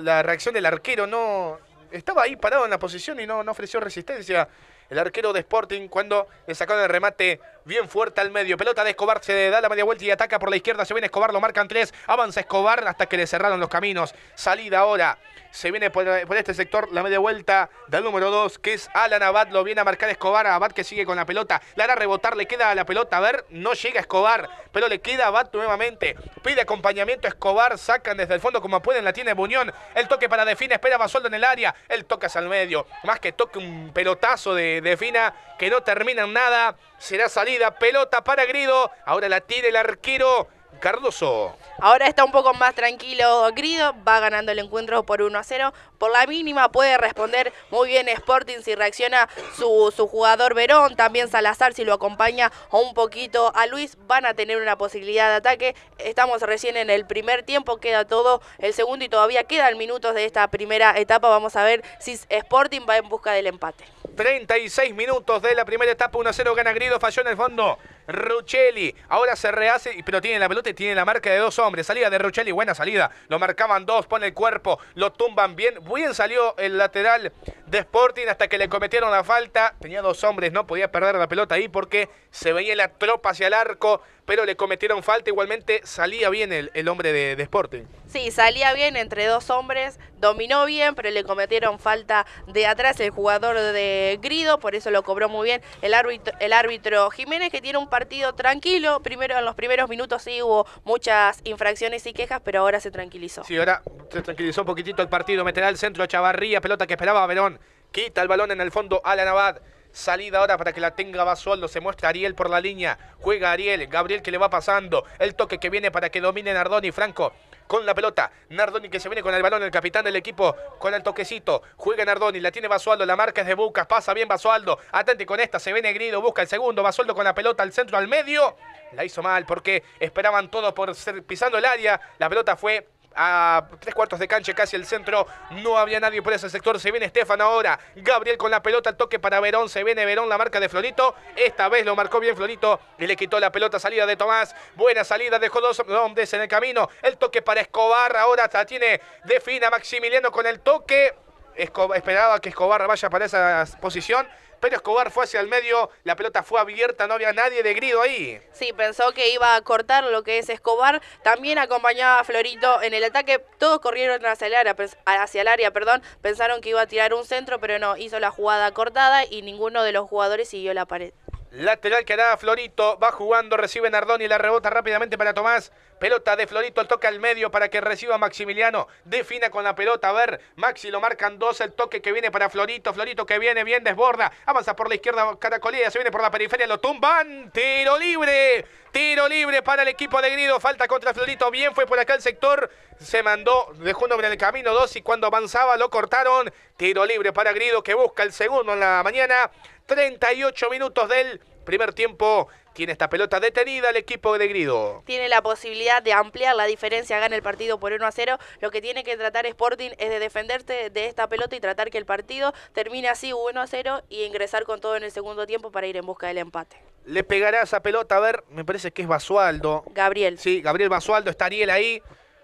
la reacción del arquero, no, estaba ahí parado en la posición y no, ofreció resistencia el arquero de Sporting cuando le sacaron el remate bien fuerte al medio. Pelota de Escobar, se da la media vuelta y ataca por la izquierda. Se viene Escobar, lo marcan tres. Avanza Escobar hasta que le cerraron los caminos. Salida ahora. Se viene por, este sector la media vuelta del número dos, que es Alan Abad. Lo viene a marcar Escobar. Abad que sigue con la pelota. La hará rebotar, le queda a la pelota. A ver, no llega Escobar, pero le queda Abad nuevamente. Pide acompañamiento Escobar, sacan desde el fondo como pueden. La tiene Buñón. El toque para Defina, espera Basoldo en el área. él toque hacia el medio. Más que toque un pelotazo de Defina que no termina en nada. Será salida pelota para Grido, ahora la tira el arquero. Cardoso. Ahora está un poco más tranquilo Grido, va ganando el encuentro por 1 a 0 por la mínima puede responder muy bien Sporting si reacciona su, jugador Verón, también Salazar si lo acompaña un poquito a Luis, van a tener una posibilidad de ataque. Estamos recién en el primer tiempo, queda todo el segundo y todavía quedan minutos de esta primera etapa. Vamos a ver si Sporting va en busca del empate. 36 minutos de la primera etapa, 1-0 gana Grido, falló en el fondo Ruchelli. Ahora se rehace, pero tiene la pelota y tiene la marca de dos hombres. Salida de Ruchelli, buena salida. Lo marcaban dos, pone el cuerpo, lo tumban bien. Bien salió el lateral de Sporting hasta que le cometieron la falta. Tenía dos hombres, no podía perder la pelota ahí porque se veía la tropa hacia el arco pero le cometieron falta. Igualmente salía bien el, hombre de, deporte. Sí, salía bien entre dos hombres, dominó bien, pero le cometieron falta de atrás el jugador de Grido, por eso lo cobró muy bien el árbitro, el árbitro Jiménez, que tiene un partido tranquilo. Primero en los primeros minutos sí hubo muchas infracciones y quejas, pero ahora se tranquilizó. Sí, ahora se tranquilizó un poquitito el partido. Meterá el centro a Chavarría, pelota que esperaba a Verón. Quita el balón en el fondo a la Navad. Salida ahora para que la tenga Basualdo. Se muestra Ariel por la línea. Juega Ariel. Gabriel que le va pasando. El toque que viene para que domine Nardoni. Franco con la pelota. Nardoni que se viene con el balón. El capitán del equipo con el toquecito. Juega Nardoni. La tiene Basualdo. La marca es de Bucas. Pasa bien Basualdo. Atente con esta. Se ve negrido. Busca el segundo. Basualdo con la pelota al centro, al medio. La hizo mal porque esperaban todos por ser pisando el área. La pelota fue a tres cuartos de cancha, casi el centro. No había nadie por ese sector. Se viene Estefan ahora. Gabriel con la pelota toque para Verón. Se viene Verón, la marca de Florito. Esta vez lo marcó bien Florito y le quitó la pelota salida de Tomás. Buena salida, dejó dos hombres en el camino. El toque para Escobar. Ahora la tiene defina Maximiliano con el toque. esperaba que Escobar vaya para esa posición pero Escobar fue hacia el medio, la pelota fue abierta, no había nadie de grido ahí. Sí, pensó que iba a cortar lo que es Escobar, también acompañaba a Florito en el ataque, todos corrieron hacia el área, hacia el área perdón. pensaron que iba a tirar un centro, pero no, hizo la jugada cortada y ninguno de los jugadores siguió la pared. Lateral que da Florito, va jugando, recibe Nardoni, la rebota rápidamente para Tomás. Pelota de Florito, toca al medio para que reciba Maximiliano. Defina con la pelota, a ver, Maxi lo marcan dos, el toque que viene para Florito. Florito que viene bien, desborda, avanza por la izquierda, Caracolía, se viene por la periferia, lo tumban. Tiro libre, tiro libre para el equipo de Grido, falta contra Florito, bien fue por acá el sector, se mandó, dejó un hombre en el camino, dos y cuando avanzaba lo cortaron. Tiro libre para Grido que busca el segundo en la mañana. 38 minutos del primer tiempo. Tiene esta pelota detenida el equipo de Grido. Tiene la posibilidad de ampliar la diferencia, gana el partido por 1 a 0. Lo que tiene que tratar Sporting es de defenderte de esta pelota y tratar que el partido termine así 1 a 0 y ingresar con todo en el segundo tiempo para ir en busca del empate. Le pegará esa pelota, a ver, me parece que es Basualdo. Gabriel. Sí, Gabriel Basualdo, está Ariel ahí.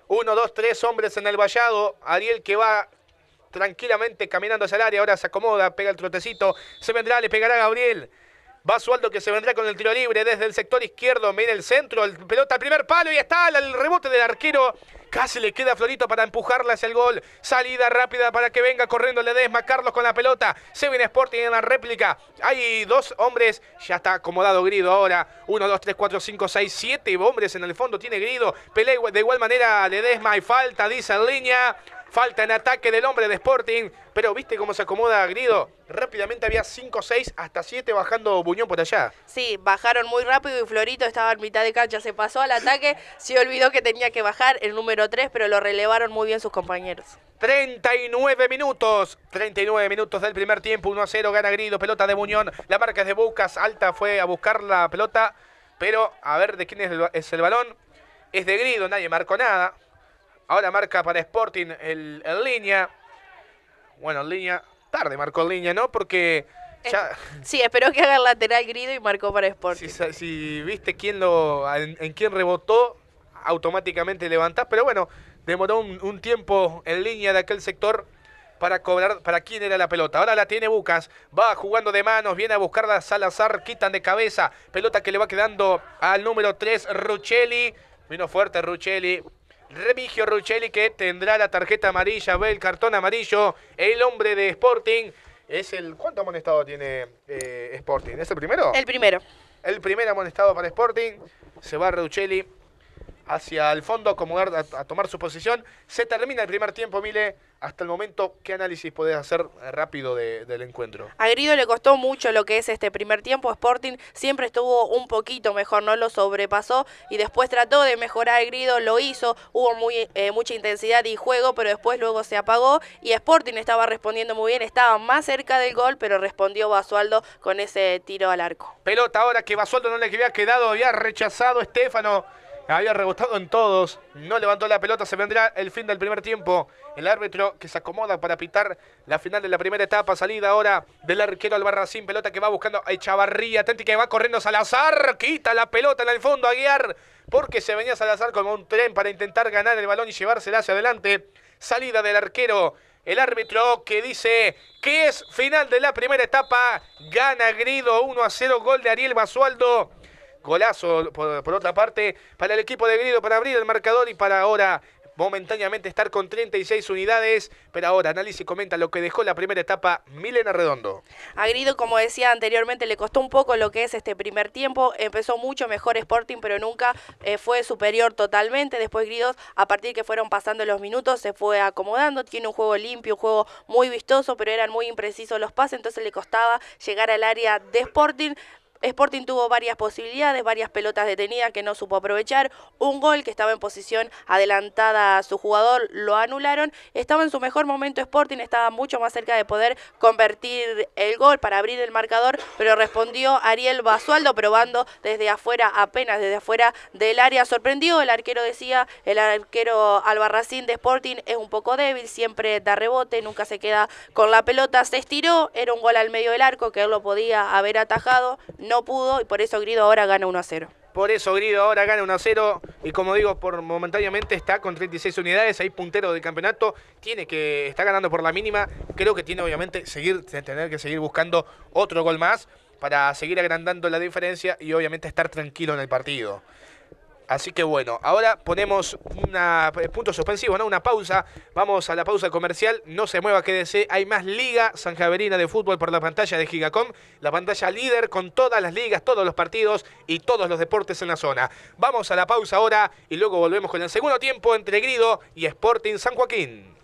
Uno, dos, tres hombres en el vallado. Ariel que va tranquilamente caminando hacia el área. Ahora se acomoda, pega el trotecito. Se vendrá, le pegará Gabriel. Va alto que se vendrá con el tiro libre desde el sector izquierdo. Mira el centro, el pelota al primer palo y está el rebote del arquero. Casi le queda a Florito para empujarla hacia el gol. Salida rápida para que venga corriendo Ledesma. Carlos con la pelota. Se viene Sporting en la réplica. Hay dos hombres. Ya está acomodado Grido ahora. Uno, dos, tres, cuatro, cinco, seis, siete hombres en el fondo. Tiene Grido. Pelea de igual manera Ledesma. y falta, dice en línea. Falta en ataque del hombre de Sporting. Pero viste cómo se acomoda Grido. Rápidamente había 5, 6, hasta 7 bajando Buñón por allá. Sí, bajaron muy rápido y Florito estaba en mitad de cancha. Se pasó al ataque, se olvidó que tenía que bajar el número 3, pero lo relevaron muy bien sus compañeros. 39 minutos, 39 minutos del primer tiempo, 1 a 0, gana Grido, pelota de Buñón, la marca es de Bucas, Alta fue a buscar la pelota, pero a ver de quién es el, balón, es de Grido, nadie marcó nada, Ahora marca para Sporting el, en línea. Bueno, en línea. Tarde marcó en línea, ¿no? Porque eh, ya... Sí, esperó que haga el lateral grido y marcó para Sporting. Si, viste quién lo, en, quién rebotó, automáticamente levantás. Pero bueno, demoró un, tiempo en línea de aquel sector para cobrar para quién era la pelota. Ahora la tiene Bucas. Va jugando de manos, viene a buscarla Salazar, quitan de cabeza. Pelota que le va quedando al número 3, Ruchelli. Vino fuerte Ruchelli, Remigio Ruchelli que tendrá la tarjeta amarilla, ve el cartón amarillo, el hombre de Sporting. Es el. ¿Cuánto amonestado tiene eh, Sporting? ¿Es el primero? El primero. El primer amonestado para Sporting. Se va Ruchelli hacia el fondo a, tomar su posición. Se termina el primer tiempo, Mile. Hasta el momento, ¿qué análisis podés hacer eh, rápido del encuentro? A Grido le costó mucho lo que es este primer tiempo. Sporting siempre estuvo un poquito mejor, no lo sobrepasó y después trató de mejorar Grido, lo hizo, hubo muy, eh, mucha intensidad y juego, pero después luego se apagó y Sporting estaba respondiendo muy bien, estaba más cerca del gol, pero respondió Basualdo con ese tiro al arco. Pelota ahora que Basualdo no le había quedado, había rechazado Estefano había rebotado en todos, no levantó la pelota, se vendrá el fin del primer tiempo. El árbitro que se acomoda para pitar la final de la primera etapa, salida ahora del arquero Albarracín, pelota que va buscando a Echavarría, Tenti que va corriendo Salazar, quita la pelota en el fondo a guiar, porque se venía Salazar como un tren para intentar ganar el balón y llevársela hacia adelante. Salida del arquero, el árbitro que dice que es final de la primera etapa, gana Grido 1 a 0, gol de Ariel Basualdo. Golazo, por, otra parte, para el equipo de Grido para abrir el marcador y para ahora momentáneamente estar con 36 unidades, pero ahora análisis comenta lo que dejó la primera etapa Milena Redondo. Agrido, como decía anteriormente, le costó un poco lo que es este primer tiempo, empezó mucho mejor Sporting, pero nunca eh, fue superior totalmente, después Gridos, a partir que fueron pasando los minutos, se fue acomodando, tiene un juego limpio, un juego muy vistoso, pero eran muy imprecisos los pases, entonces le costaba llegar al área de Sporting, Sporting tuvo varias posibilidades, varias pelotas detenidas que no supo aprovechar, un gol que estaba en posición adelantada a su jugador, lo anularon, estaba en su mejor momento Sporting, estaba mucho más cerca de poder convertir el gol para abrir el marcador, pero respondió Ariel Basualdo probando desde afuera, apenas desde afuera del área, sorprendió, el arquero decía, el arquero Albarracín de Sporting es un poco débil, siempre da rebote, nunca se queda con la pelota, se estiró, era un gol al medio del arco que él lo podía haber atajado, no pudo y por eso Grido ahora gana 1 a 0. Por eso Grido ahora gana 1 a 0 y como digo, por momentáneamente está con 36 unidades, ahí puntero del campeonato, tiene que está ganando por la mínima, creo que tiene obviamente seguir tener que seguir buscando otro gol más para seguir agrandando la diferencia y obviamente estar tranquilo en el partido. Así que bueno, ahora ponemos un eh, punto suspensivo, ¿no? Una pausa. Vamos a la pausa comercial. No se mueva, quédese. Hay más Liga Javierina de Fútbol por la pantalla de Gigacom. La pantalla líder con todas las ligas, todos los partidos y todos los deportes en la zona. Vamos a la pausa ahora y luego volvemos con el segundo tiempo entre Grido y Sporting San Joaquín.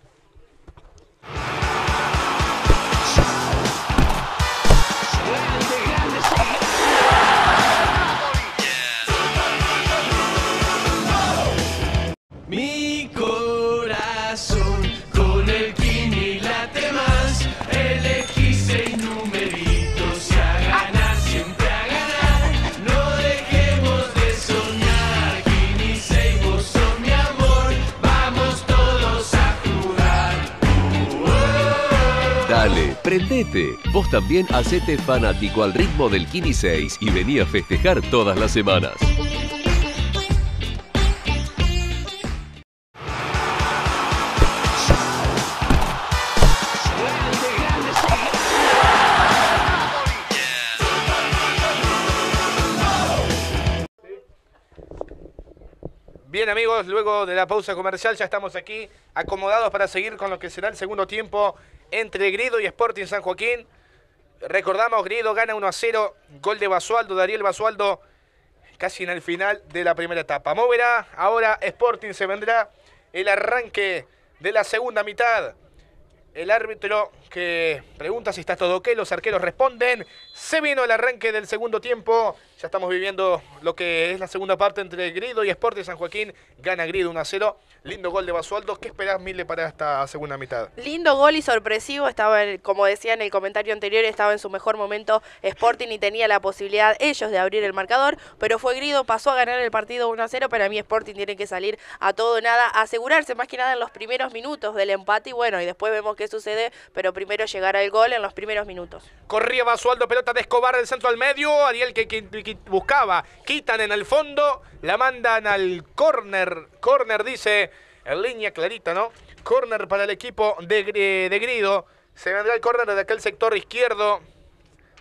Vos también hacete fanático al ritmo del Kini 6 y vení a festejar todas las semanas. Bien amigos, luego de la pausa comercial ya estamos aquí acomodados para seguir con lo que será el segundo tiempo entre Grido y Sporting San Joaquín. Recordamos, Grido gana 1 a 0, gol de Basualdo, Dariel Basualdo, casi en el final de la primera etapa. Moverá, ah, ahora Sporting se vendrá el arranque de la segunda mitad. El árbitro que pregunta si está todo ok, los arqueros responden. Se vino el arranque del segundo tiempo estamos viviendo lo que es la segunda parte entre Grido y Sporting, San Joaquín. Gana Grido 1 a 0. Lindo gol de Basualdo. ¿Qué esperás, Mille para esta segunda mitad? Lindo gol y sorpresivo. Estaba, como decía en el comentario anterior, estaba en su mejor momento Sporting y tenía la posibilidad ellos de abrir el marcador. Pero fue Grido, pasó a ganar el partido 1 a 0. Para mí, Sporting tiene que salir a todo nada, asegurarse más que nada en los primeros minutos del empate. Y bueno, y después vemos qué sucede. Pero primero llegar al gol en los primeros minutos. Corría Basualdo, pelota de Escobar del centro al medio. Ariel que buscaba, quitan en el fondo, la mandan al córner, córner dice, en línea clarita, ¿no? Córner para el equipo de, Grido, se vendrá el córner de aquel sector izquierdo,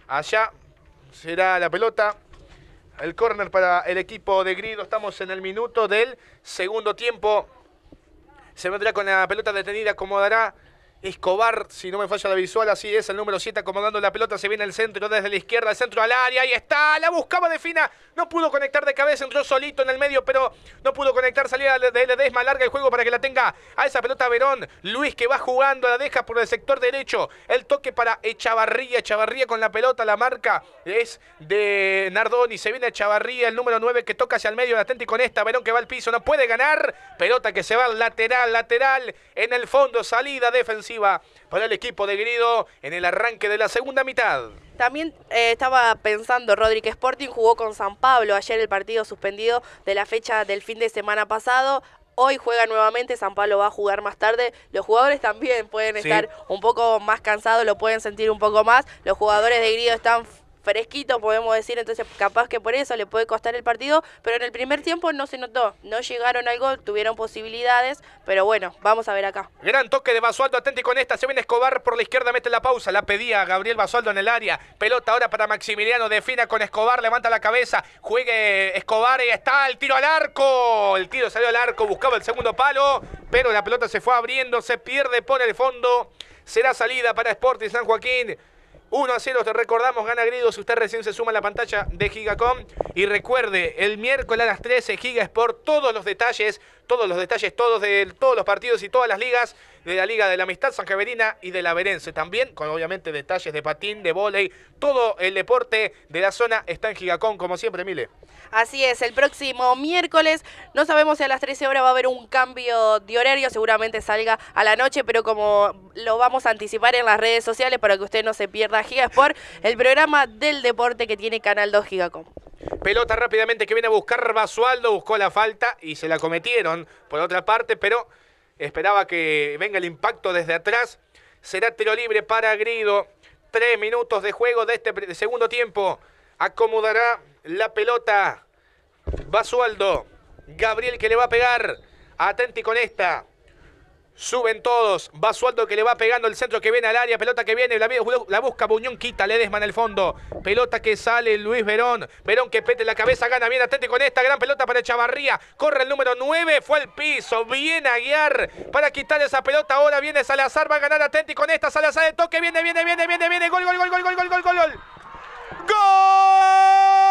allá será la pelota. El córner para el equipo de Grido. Estamos en el minuto del segundo tiempo. Se vendrá con la pelota detenida. dará, Escobar, si no me falla la visual, así es, el número 7 acomodando la pelota, se viene el centro desde la izquierda, el centro al área, ahí está, la buscaba de fina, no pudo conectar de cabeza, entró solito en el medio, pero no pudo conectar, salida de Ledesma, larga el juego para que la tenga a esa pelota Verón, Luis que va jugando, la deja por el sector derecho, el toque para Echavarría, Echavarría con la pelota, la marca es de Nardoni, se viene Echavarría, el número 9 que toca hacia el medio, atento con esta, Verón que va al piso, no puede ganar, pelota que se va lateral, lateral, en el fondo, salida defensiva para el equipo de Grido en el arranque de la segunda mitad. También eh, estaba pensando, Rodríguez Sporting jugó con San Pablo ayer el partido suspendido de la fecha del fin de semana pasado. Hoy juega nuevamente, San Pablo va a jugar más tarde. Los jugadores también pueden estar un poco más cansados, lo pueden sentir un poco más. Los jugadores de Grido están fresquito, podemos decir, entonces capaz que por eso le puede costar el partido, pero en el primer tiempo no se notó, no llegaron al gol, tuvieron posibilidades, pero bueno, vamos a ver acá. Gran toque de Basualdo, atento con esta, se viene Escobar por la izquierda, mete la pausa, la pedía Gabriel Basualdo en el área, pelota ahora para Maximiliano, defina con Escobar, levanta la cabeza, juegue Escobar y está el tiro al arco, el tiro salió al arco, buscaba el segundo palo, pero la pelota se fue abriendo, se pierde por el fondo, será salida para Sporting San Joaquín. 1 a 0, te recordamos, gana si Usted recién se suma a la pantalla de Gigacom. Y recuerde, el miércoles a las 13, Giga por todos los detalles, todos los detalles, todos de todos los partidos y todas las ligas de la Liga de la Amistad Sanjaverina y de la Berense. también, con obviamente detalles de patín, de vóley, todo el deporte de la zona está en Gigacón, como siempre, Mile. Así es, el próximo miércoles, no sabemos si a las 13 horas va a haber un cambio de horario, seguramente salga a la noche, pero como lo vamos a anticipar en las redes sociales para que usted no se pierda Gigasport, el programa del deporte que tiene Canal 2 Gigacom. Pelota rápidamente que viene a buscar Basualdo, buscó la falta y se la cometieron por otra parte, pero Esperaba que venga el impacto desde atrás. Será tiro libre para Grido. Tres minutos de juego de este segundo tiempo. Acomodará la pelota. Basualdo. Gabriel que le va a pegar. Atenti con esta. Suben todos. Va Sualdo que le va pegando el centro que viene al área. Pelota que viene. La, busca Buñón. Quita le en el fondo. Pelota que sale Luis Verón. Verón que pete la cabeza. Gana bien atento, con esta. Gran pelota para Echavarría, Corre el número 9. Fue al piso. Viene a guiar para quitar esa pelota. Ahora viene Salazar. Va a ganar atlético con esta. Salazar de toque. Viene, viene, viene, viene, viene. Gol, gol, gol, gol, gol, gol, gol, gol. ¡Gol!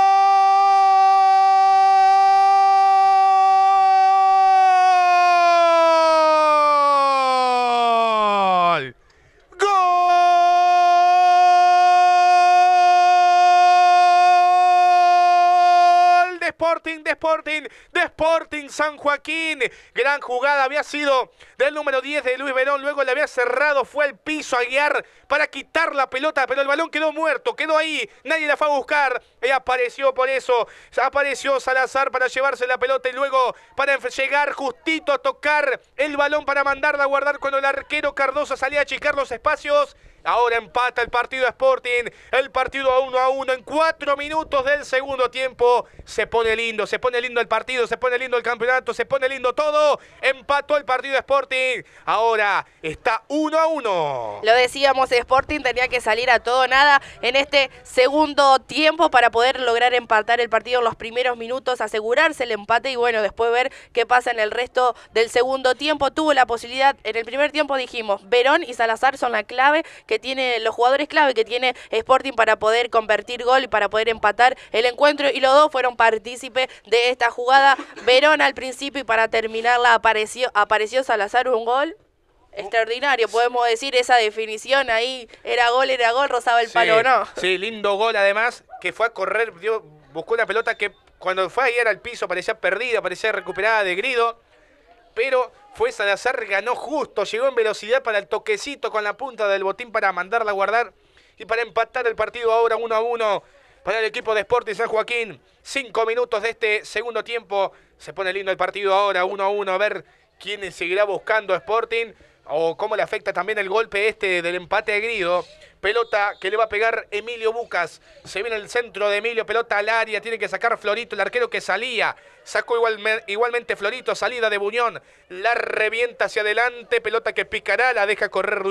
Sporting de Sporting San Joaquín. Gran jugada había sido del número 10 de Luis Verón. Luego le había cerrado, fue al piso a guiar para quitar la pelota, pero el balón quedó muerto, quedó ahí. Nadie la fue a buscar. Y apareció por eso. Apareció Salazar para llevarse la pelota y luego para llegar justito a tocar el balón para mandarla a guardar cuando el arquero Cardoso salía a achicar los espacios. Ahora empata el partido Sporting. El partido a uno a uno en cuatro minutos del segundo tiempo. Se pone lindo, se pone lindo el partido, se pone lindo el campeonato, se pone lindo todo. Empató el partido Sporting. Ahora está uno a uno. Lo decíamos, Sporting tenía que salir a todo nada en este segundo tiempo para poder lograr empatar el partido en los primeros minutos, asegurarse el empate y bueno, después ver qué pasa en el resto del segundo tiempo. Tuvo la posibilidad, en el primer tiempo dijimos, Verón y Salazar son la clave que que tiene, los jugadores clave que tiene Sporting para poder convertir gol y para poder empatar el encuentro. Y los dos fueron partícipes de esta jugada. Verón al principio y para terminarla apareció, apareció Salazar un gol extraordinario, podemos decir, esa definición ahí, era gol, era gol, rozaba el palo no. Sí, lindo gol además, que fue a correr, buscó una pelota que cuando fue a ir al piso parecía perdida, parecía recuperada de grido, pero fue Salazar, ganó justo, llegó en velocidad para el toquecito con la punta del botín para mandarla a guardar y para empatar el partido ahora 1 a 1 para el equipo de Sporting San Joaquín. Cinco minutos de este segundo tiempo. Se pone lindo el partido ahora, 1 a 1. A ver quién seguirá buscando Sporting o cómo le afecta también el golpe este del empate agrido Pelota que le va a pegar Emilio Bucas. Se viene el centro de Emilio. Pelota al área. Tiene que sacar Florito, el arquero que salía. Sacó igualmente Florito. Salida de Buñón. La revienta hacia adelante. Pelota que picará. La deja correr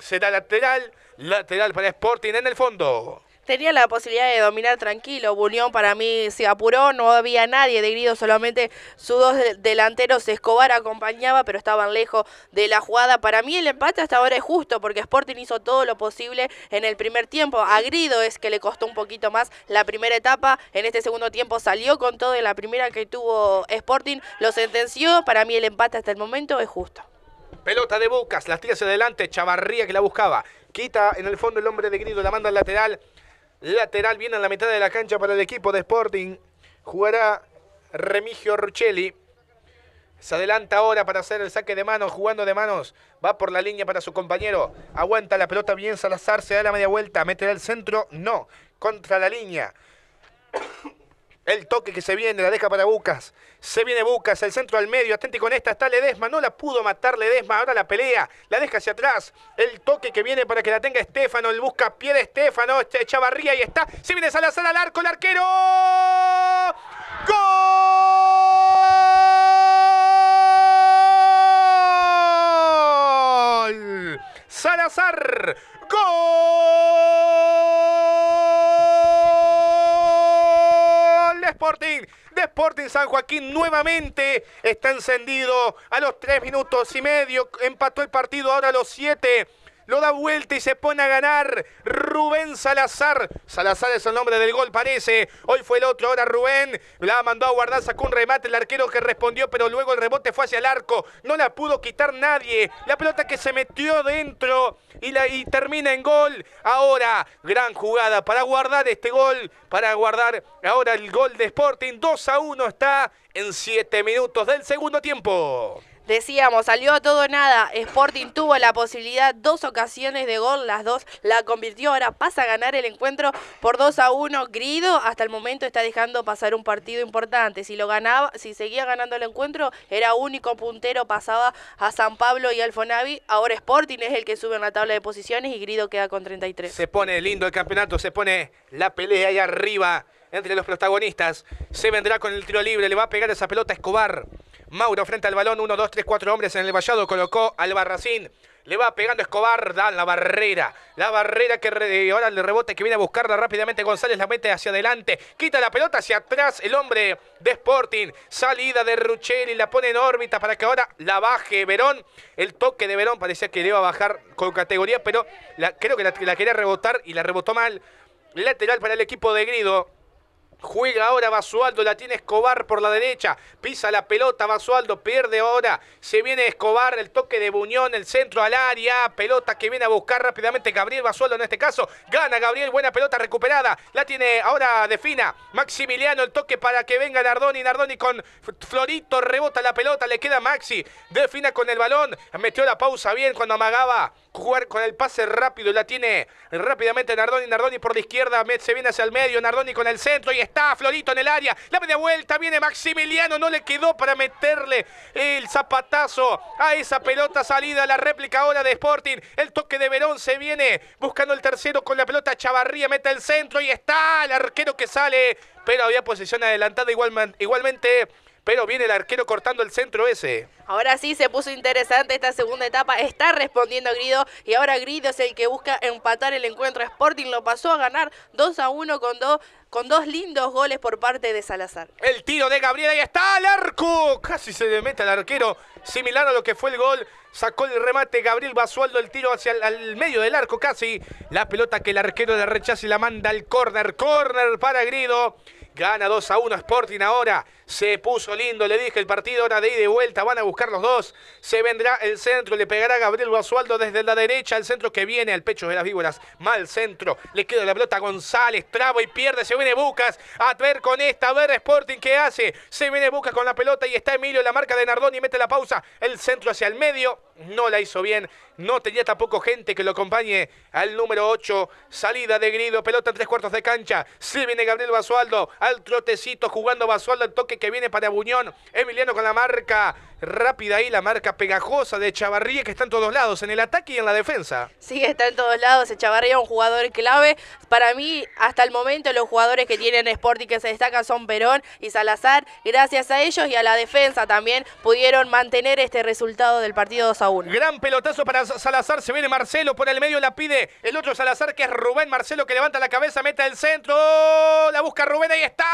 se da lateral. Lateral para Sporting en el fondo tenía la posibilidad de dominar tranquilo. Buñón para mí se apuró, no había nadie de grido, solamente sus dos delanteros Escobar acompañaba, pero estaban lejos de la jugada. Para mí el empate hasta ahora es justo porque Sporting hizo todo lo posible en el primer tiempo. A Grido es que le costó un poquito más la primera etapa. En este segundo tiempo salió con todo y la primera que tuvo Sporting lo sentenció. Para mí el empate hasta el momento es justo. Pelota de Bocas, las tira hacia adelante, Chavarría que la buscaba. Quita en el fondo el hombre de Grido, la manda al lateral. Lateral viene a la mitad de la cancha para el equipo de Sporting. Jugará Remigio Ruccelli. Se adelanta ahora para hacer el saque de manos, jugando de manos. Va por la línea para su compañero. Aguanta la pelota bien Salazar, se da la media vuelta, meterá el centro. No, contra la línea. El toque que se viene, la deja para Bucas. Se viene Bucas, el centro al medio. Atente con esta, está Ledesma. No la pudo matar Ledesma. Ahora la pelea, la deja hacia atrás. El toque que viene para que la tenga Estefano. El busca pie de Estefano. Chavarría y está. Se viene Salazar al arco, el arquero. ¡Gol! Salazar. ¡Gol! Sporting, de Sporting San Joaquín nuevamente está encendido a los tres minutos y medio, empató el partido ahora a los siete lo da vuelta y se pone a ganar Rubén Salazar. Salazar es el nombre del gol, parece. Hoy fue el otro, ahora Rubén la mandó a guardar, sacó un remate, el arquero que respondió, pero luego el rebote fue hacia el arco. No la pudo quitar nadie. La pelota que se metió dentro y, la, y termina en gol. Ahora, gran jugada para guardar este gol, para guardar ahora el gol de Sporting. 2 a 1 está en 7 minutos del segundo tiempo. Decíamos, salió a todo nada. Sporting tuvo la posibilidad, dos ocasiones de gol, las dos la convirtió. Ahora pasa a ganar el encuentro por 2 a 1. Grido hasta el momento está dejando pasar un partido importante. Si lo ganaba, si seguía ganando el encuentro, era único puntero, pasaba a San Pablo y Alfonavi. Ahora Sporting es el que sube en la tabla de posiciones y Grido queda con 33. Se pone lindo el campeonato, se pone la pelea ahí arriba entre los protagonistas. Se vendrá con el tiro libre, le va a pegar esa pelota a Escobar. Mauro frente al balón, 1, 2, 3, 4 hombres en el vallado, colocó al Barracín. Le va pegando Escobar, da la barrera. La barrera que ahora le rebote que viene a buscarla rápidamente. González la mete hacia adelante. Quita la pelota hacia atrás. El hombre de Sporting. Salida de Ruchelli, La pone en órbita para que ahora la baje Verón. El toque de Verón parecía que le iba a bajar con categoría, pero creo que la quería rebotar y la rebotó mal. Lateral para el equipo de Grido. Juega ahora Basualdo, la tiene Escobar por la derecha. Pisa la pelota Basualdo, pierde ahora. Se viene Escobar, el toque de Buñón, el centro al área. Pelota que viene a buscar rápidamente Gabriel Basualdo en este caso. Gana Gabriel, buena pelota recuperada. La tiene ahora Defina. Maximiliano, el toque para que venga Nardoni. Nardoni con Florito, rebota la pelota, le queda Maxi. Defina con el balón, metió la pausa bien cuando amagaba jugar con el pase rápido. La tiene rápidamente Nardoni. Nardoni por la izquierda, se viene hacia el medio. Nardoni con el centro y está Florito en el área. La media vuelta viene Maximiliano. No le quedó para meterle el zapatazo a esa pelota salida. La réplica ahora de Sporting. El toque de Verón se viene buscando el tercero con la pelota. Chavarría mete el centro y está el arquero que sale. Pero había posición adelantada igualmente pero viene el arquero cortando el centro ese. Ahora sí se puso interesante esta segunda etapa, está respondiendo Grido y ahora Grido es el que busca empatar el encuentro. Sporting lo pasó a ganar 2 a 1 con dos, con dos lindos goles por parte de Salazar. El tiro de Gabriel. Ahí está al arco, casi se le mete al arquero, similar a lo que fue el gol. Sacó el remate Gabriel Basualdo el tiro hacia el medio del arco casi. La pelota que el arquero le rechaza y la manda al córner. Córner para Grido. Gana 2 a 1 Sporting ahora. Se puso lindo, le dije el partido, ahora de ida y vuelta, van a buscar los dos. Se vendrá el centro, le pegará Gabriel Basualdo desde la derecha, el centro que viene al pecho de las víboras. Mal centro, le queda la pelota a González, trabo y pierde, se viene Bucas. A ver con esta, a ver Sporting qué hace. Se viene Bucas con la pelota y está Emilio la marca de Nardoni, mete la pausa, el centro hacia el medio, no la hizo bien, no tenía tampoco gente que lo acompañe al número 8, salida de Grido, pelota en tres cuartos de cancha, se viene Gabriel Basualdo, al trotecito jugando Basualdo, el toque que viene para Buñón. Emiliano con la marca rápida ahí la marca pegajosa de Chavarría que está en todos lados, en el ataque y en la defensa. Sí, está en todos lados. Chavarría es un jugador clave. Para mí, hasta el momento, los jugadores que tienen y que se destacan son Perón y Salazar. Gracias a ellos y a la defensa también pudieron mantener este resultado del partido Saúl. a Gran pelotazo para Salazar. Se viene Marcelo por el medio, la pide el otro Salazar que es Rubén Marcelo que levanta la cabeza, mete el centro. La busca Rubén, ahí está.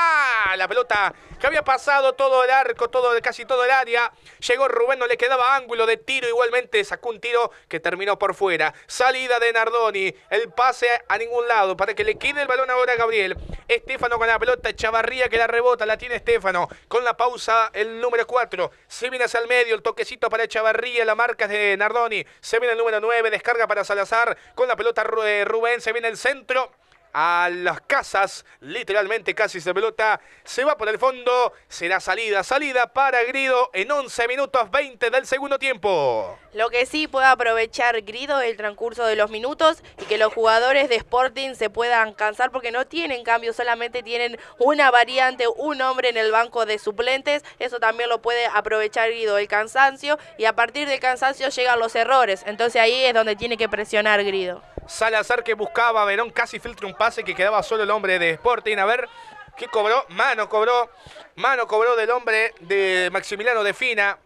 La pelota que había pasado todo el arco, todo, casi todo el área. Llegó Rubén, no le quedaba ángulo de tiro. Igualmente sacó un tiro que terminó por fuera. Salida de Nardoni. El pase a ningún lado para que le quede el balón ahora a Gabriel. Estefano con la pelota. Chavarría que la rebota. La tiene Estefano. Con la pausa el número 4. Se viene hacia el medio. El toquecito para Chavarría. La marca de Nardoni. Se viene el número 9. Descarga para Salazar. Con la pelota Rubén. Se viene el centro a las casas, literalmente casi se pelota, se va por el fondo, será salida, salida para Grido en 11 minutos 20 del segundo tiempo. Lo que sí puede aprovechar Grido el transcurso de los minutos y que los jugadores de Sporting se puedan cansar porque no tienen cambio, solamente tienen una variante, un hombre en el banco de suplentes, eso también lo puede aprovechar Grido, el cansancio y a partir del cansancio llegan los errores, entonces ahí es donde tiene que presionar Grido. Salazar que buscaba Verón, casi filtra un pase que quedaba solo el hombre de Sporting. A ver, ¿qué cobró? Mano cobró, mano cobró del hombre de Maximiliano de Fina,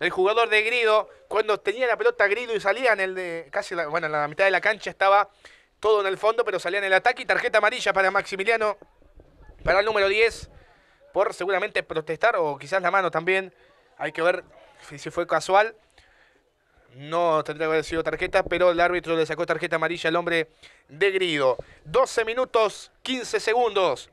el jugador de Grido. Cuando tenía la pelota Grido y salía en el de, casi la, bueno, en la mitad de la cancha estaba todo en el fondo, pero salía en el ataque y tarjeta amarilla para Maximiliano, para el número 10, por seguramente protestar o quizás la mano también. Hay que ver si fue casual no tendría que haber sido tarjeta, pero el árbitro le sacó tarjeta amarilla al hombre de Grido. 12 minutos, 15 segundos.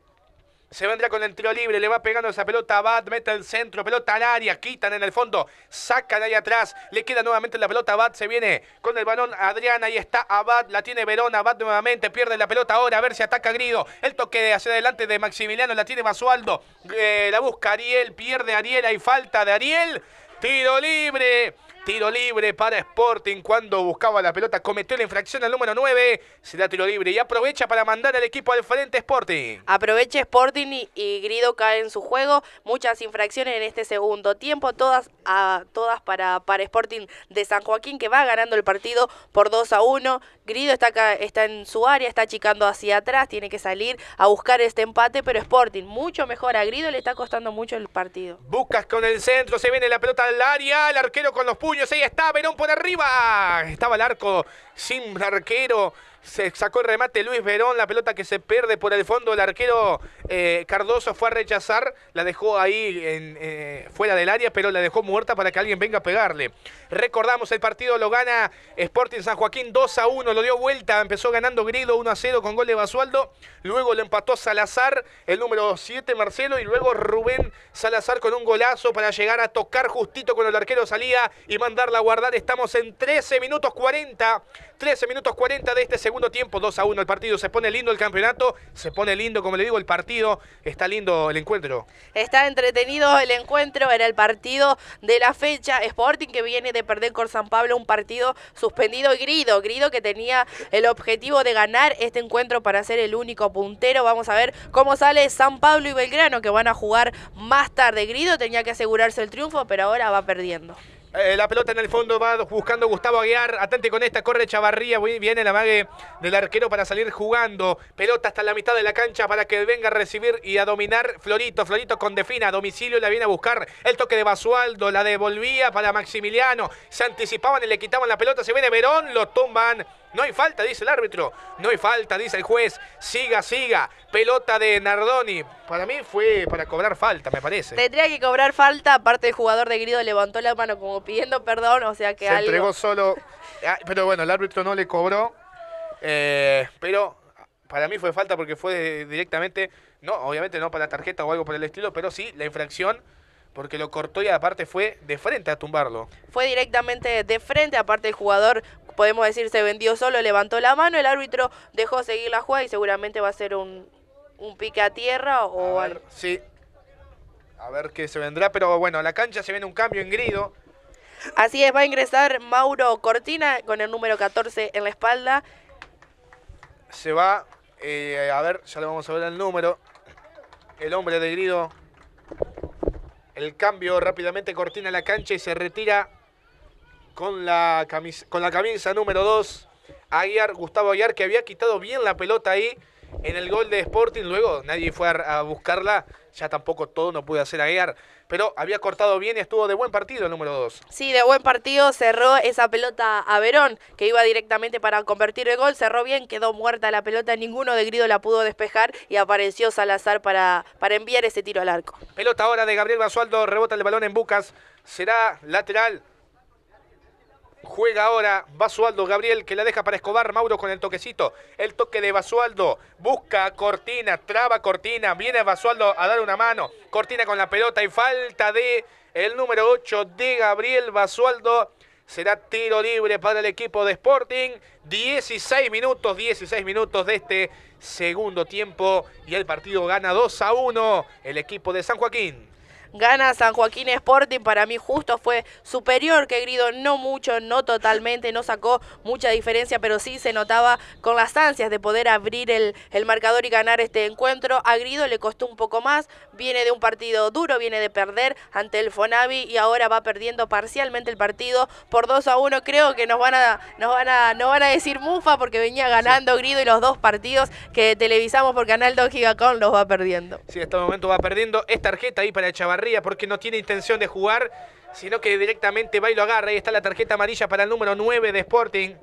Se vendrá con el tiro libre, le va pegando esa pelota a Bat, mete el centro, pelota al área, quitan en el fondo, sacan ahí atrás, le queda nuevamente la pelota a Bat, se viene con el balón Adriana, ahí está Abad, la tiene Verona, Abad nuevamente, pierde la pelota ahora, a ver si ataca Grido, el toque hacia adelante de Maximiliano, la tiene Basualdo, eh, la busca Ariel, pierde Ariel, hay falta de Ariel, tiro libre Tiro libre para Sporting cuando buscaba la pelota. Cometió la infracción al número 9. Se da tiro libre y aprovecha para mandar al equipo al frente Sporting. Aprovecha Sporting y, Grido cae en su juego. Muchas infracciones en este segundo tiempo. Todas, a, ah, todas para, para Sporting de San Joaquín que va ganando el partido por 2 a 1. Grido está en su área, está achicando hacia atrás, tiene que salir a buscar este empate, pero Sporting mucho mejor a Grido, le está costando mucho el partido. Buscas con el centro, se viene la pelota del área, el arquero con los puños, ahí está, Verón por arriba. Estaba el arco sin arquero. Se sacó el remate Luis Verón, la pelota que se pierde por el fondo. El arquero eh, Cardoso fue a rechazar, la dejó ahí eh, fuera del área, pero la dejó muerta para que alguien venga a pegarle. Recordamos, el partido lo gana Sporting San Joaquín 2 a 1, lo dio vuelta, empezó ganando Grido 1 a 0 con gol de Basualdo, luego lo empató Salazar, el número 7 Marcelo, y luego Rubén Salazar con un golazo para llegar a tocar justito con el arquero salía y mandarla a guardar. Estamos en 13 minutos 40 13 minutos 40 de este segundo tiempo, 2 a 1 el partido. Se pone lindo el campeonato, se pone lindo, como le digo, el partido. Está lindo el encuentro. Está entretenido el encuentro, era el partido de la fecha. Sporting que viene de perder con San Pablo un partido suspendido Grido. Grido que tenía el objetivo de ganar este encuentro para ser el único puntero. Vamos a ver cómo sale San Pablo y Belgrano que van a jugar más tarde. Grido tenía que asegurarse el triunfo, pero ahora va perdiendo. Eh, la pelota en el fondo va buscando Gustavo Aguiar. Atente con esta, corre Chavarría. Viene la vague del arquero para salir jugando. Pelota hasta la mitad de la cancha para que venga a recibir y a dominar Florito. Florito con Defina a domicilio. La viene a buscar el toque de Basualdo. La devolvía para Maximiliano. Se anticipaban y le quitaban la pelota. Se viene Verón. Lo tumban. No hay falta, dice el árbitro. No hay falta, dice el juez. Siga, siga. Pelota de Nardoni. Para mí fue para cobrar falta, me parece. Tendría que cobrar falta. Aparte, el jugador de Grido levantó la mano como pidiendo perdón. O sea que Se entregó solo. Ah, pero bueno, el árbitro no le cobró. Eh, pero para mí fue falta porque fue directamente. No, obviamente no para la tarjeta o algo por el estilo. Pero sí, la infracción porque lo cortó y aparte fue de frente a tumbarlo. Fue directamente de frente, aparte el jugador podemos decir se vendió solo, levantó la mano, el árbitro dejó seguir la jugada y seguramente va a ser un, un pique a tierra o... Sí, a ver qué se vendrá, pero bueno, la cancha se viene un cambio en grido. Así es, va a ingresar Mauro Cortina con el número 14 en la espalda. Se va, eh, a ver, ya le vamos a ver el número. El hombre de grido. El cambio rápidamente, Cortina a la cancha y se retira con la, camisa, con la número 2, Aguiar, Gustavo Aguiar, que había quitado bien la pelota ahí en el gol de Sporting. Luego nadie fue a, buscarla, ya tampoco todo no pudo hacer Aguiar. Pero había cortado bien y estuvo de buen partido el número 2. Sí, de buen partido cerró esa pelota a Verón, que iba directamente para convertir el gol. Cerró bien, quedó muerta la pelota, ninguno de Grido la pudo despejar y apareció Salazar para, para enviar ese tiro al arco. Pelota ahora de Gabriel Basualdo, rebota el balón en Bucas, será lateral Juega ahora Basualdo Gabriel que la deja para Escobar. Mauro con el toquecito. El toque de Basualdo. Busca Cortina. Traba Cortina. Viene Basualdo a dar una mano. Cortina con la pelota y falta de el número 8 de Gabriel Basualdo. Será tiro libre para el equipo de Sporting. 16 minutos, 16 minutos de este segundo tiempo. Y el partido gana 2 a 1 el equipo de San Joaquín. Gana San Joaquín Sporting, para mí justo fue superior que Grido, no mucho, no totalmente, no sacó mucha diferencia, pero sí se notaba con las ansias de poder abrir el, marcador y ganar este encuentro. A Grido le costó un poco más, viene de un partido duro, viene de perder ante el Fonavi y ahora va perdiendo parcialmente el partido por 2 a 1. Creo que nos van a, nos van a, van a decir mufa porque venía ganando Grido y los dos partidos que televisamos por Canal 2 Gigacón los va perdiendo. Sí, hasta este momento va perdiendo. Es tarjeta ahí para Chavar porque no tiene intención de jugar, sino que directamente va y lo agarra. Ahí está la tarjeta amarilla para el número 9 de Sporting.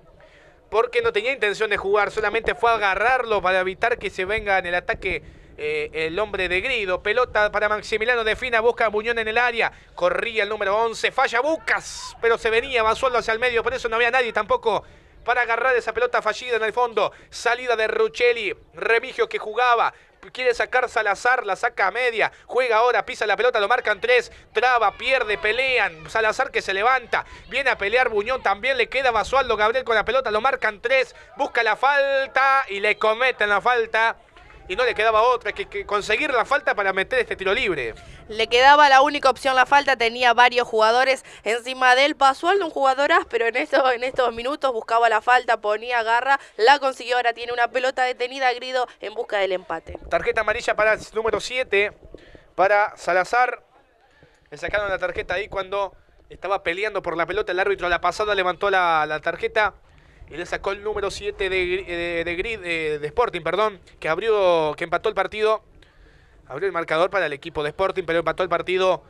Porque no tenía intención de jugar, solamente fue a agarrarlo para evitar que se venga en el ataque eh, el hombre de Grido. Pelota para Maximiliano de Fina, busca Buñón en el área. Corría el número 11, falla Bucas, pero se venía solo hacia el medio, por eso no había nadie tampoco para agarrar esa pelota fallida en el fondo. Salida de Ruchelli, Remigio que jugaba, quiere sacar Salazar, la saca a media, juega ahora, pisa la pelota, lo marcan tres, traba, pierde, pelean, Salazar que se levanta, viene a pelear Buñón, también le queda Basualdo Gabriel con la pelota, lo marcan tres, busca la falta y le cometen la falta y no le quedaba otra que, que, conseguir la falta para meter este tiro libre. Le quedaba la única opción la falta, tenía varios jugadores encima de él, pasó al de un jugador pero en, en estos minutos, buscaba la falta, ponía garra, la consiguió, ahora tiene una pelota detenida, Grido, en busca del empate. Tarjeta amarilla para el número 7, para Salazar, le sacaron la tarjeta ahí cuando estaba peleando por la pelota, el árbitro la pasada levantó la, la tarjeta y le sacó el número 7 eh, de, de, Sporting, perdón, que abrió, que empató el partido, abrió el marcador para el equipo de Sporting, pero empató el partido.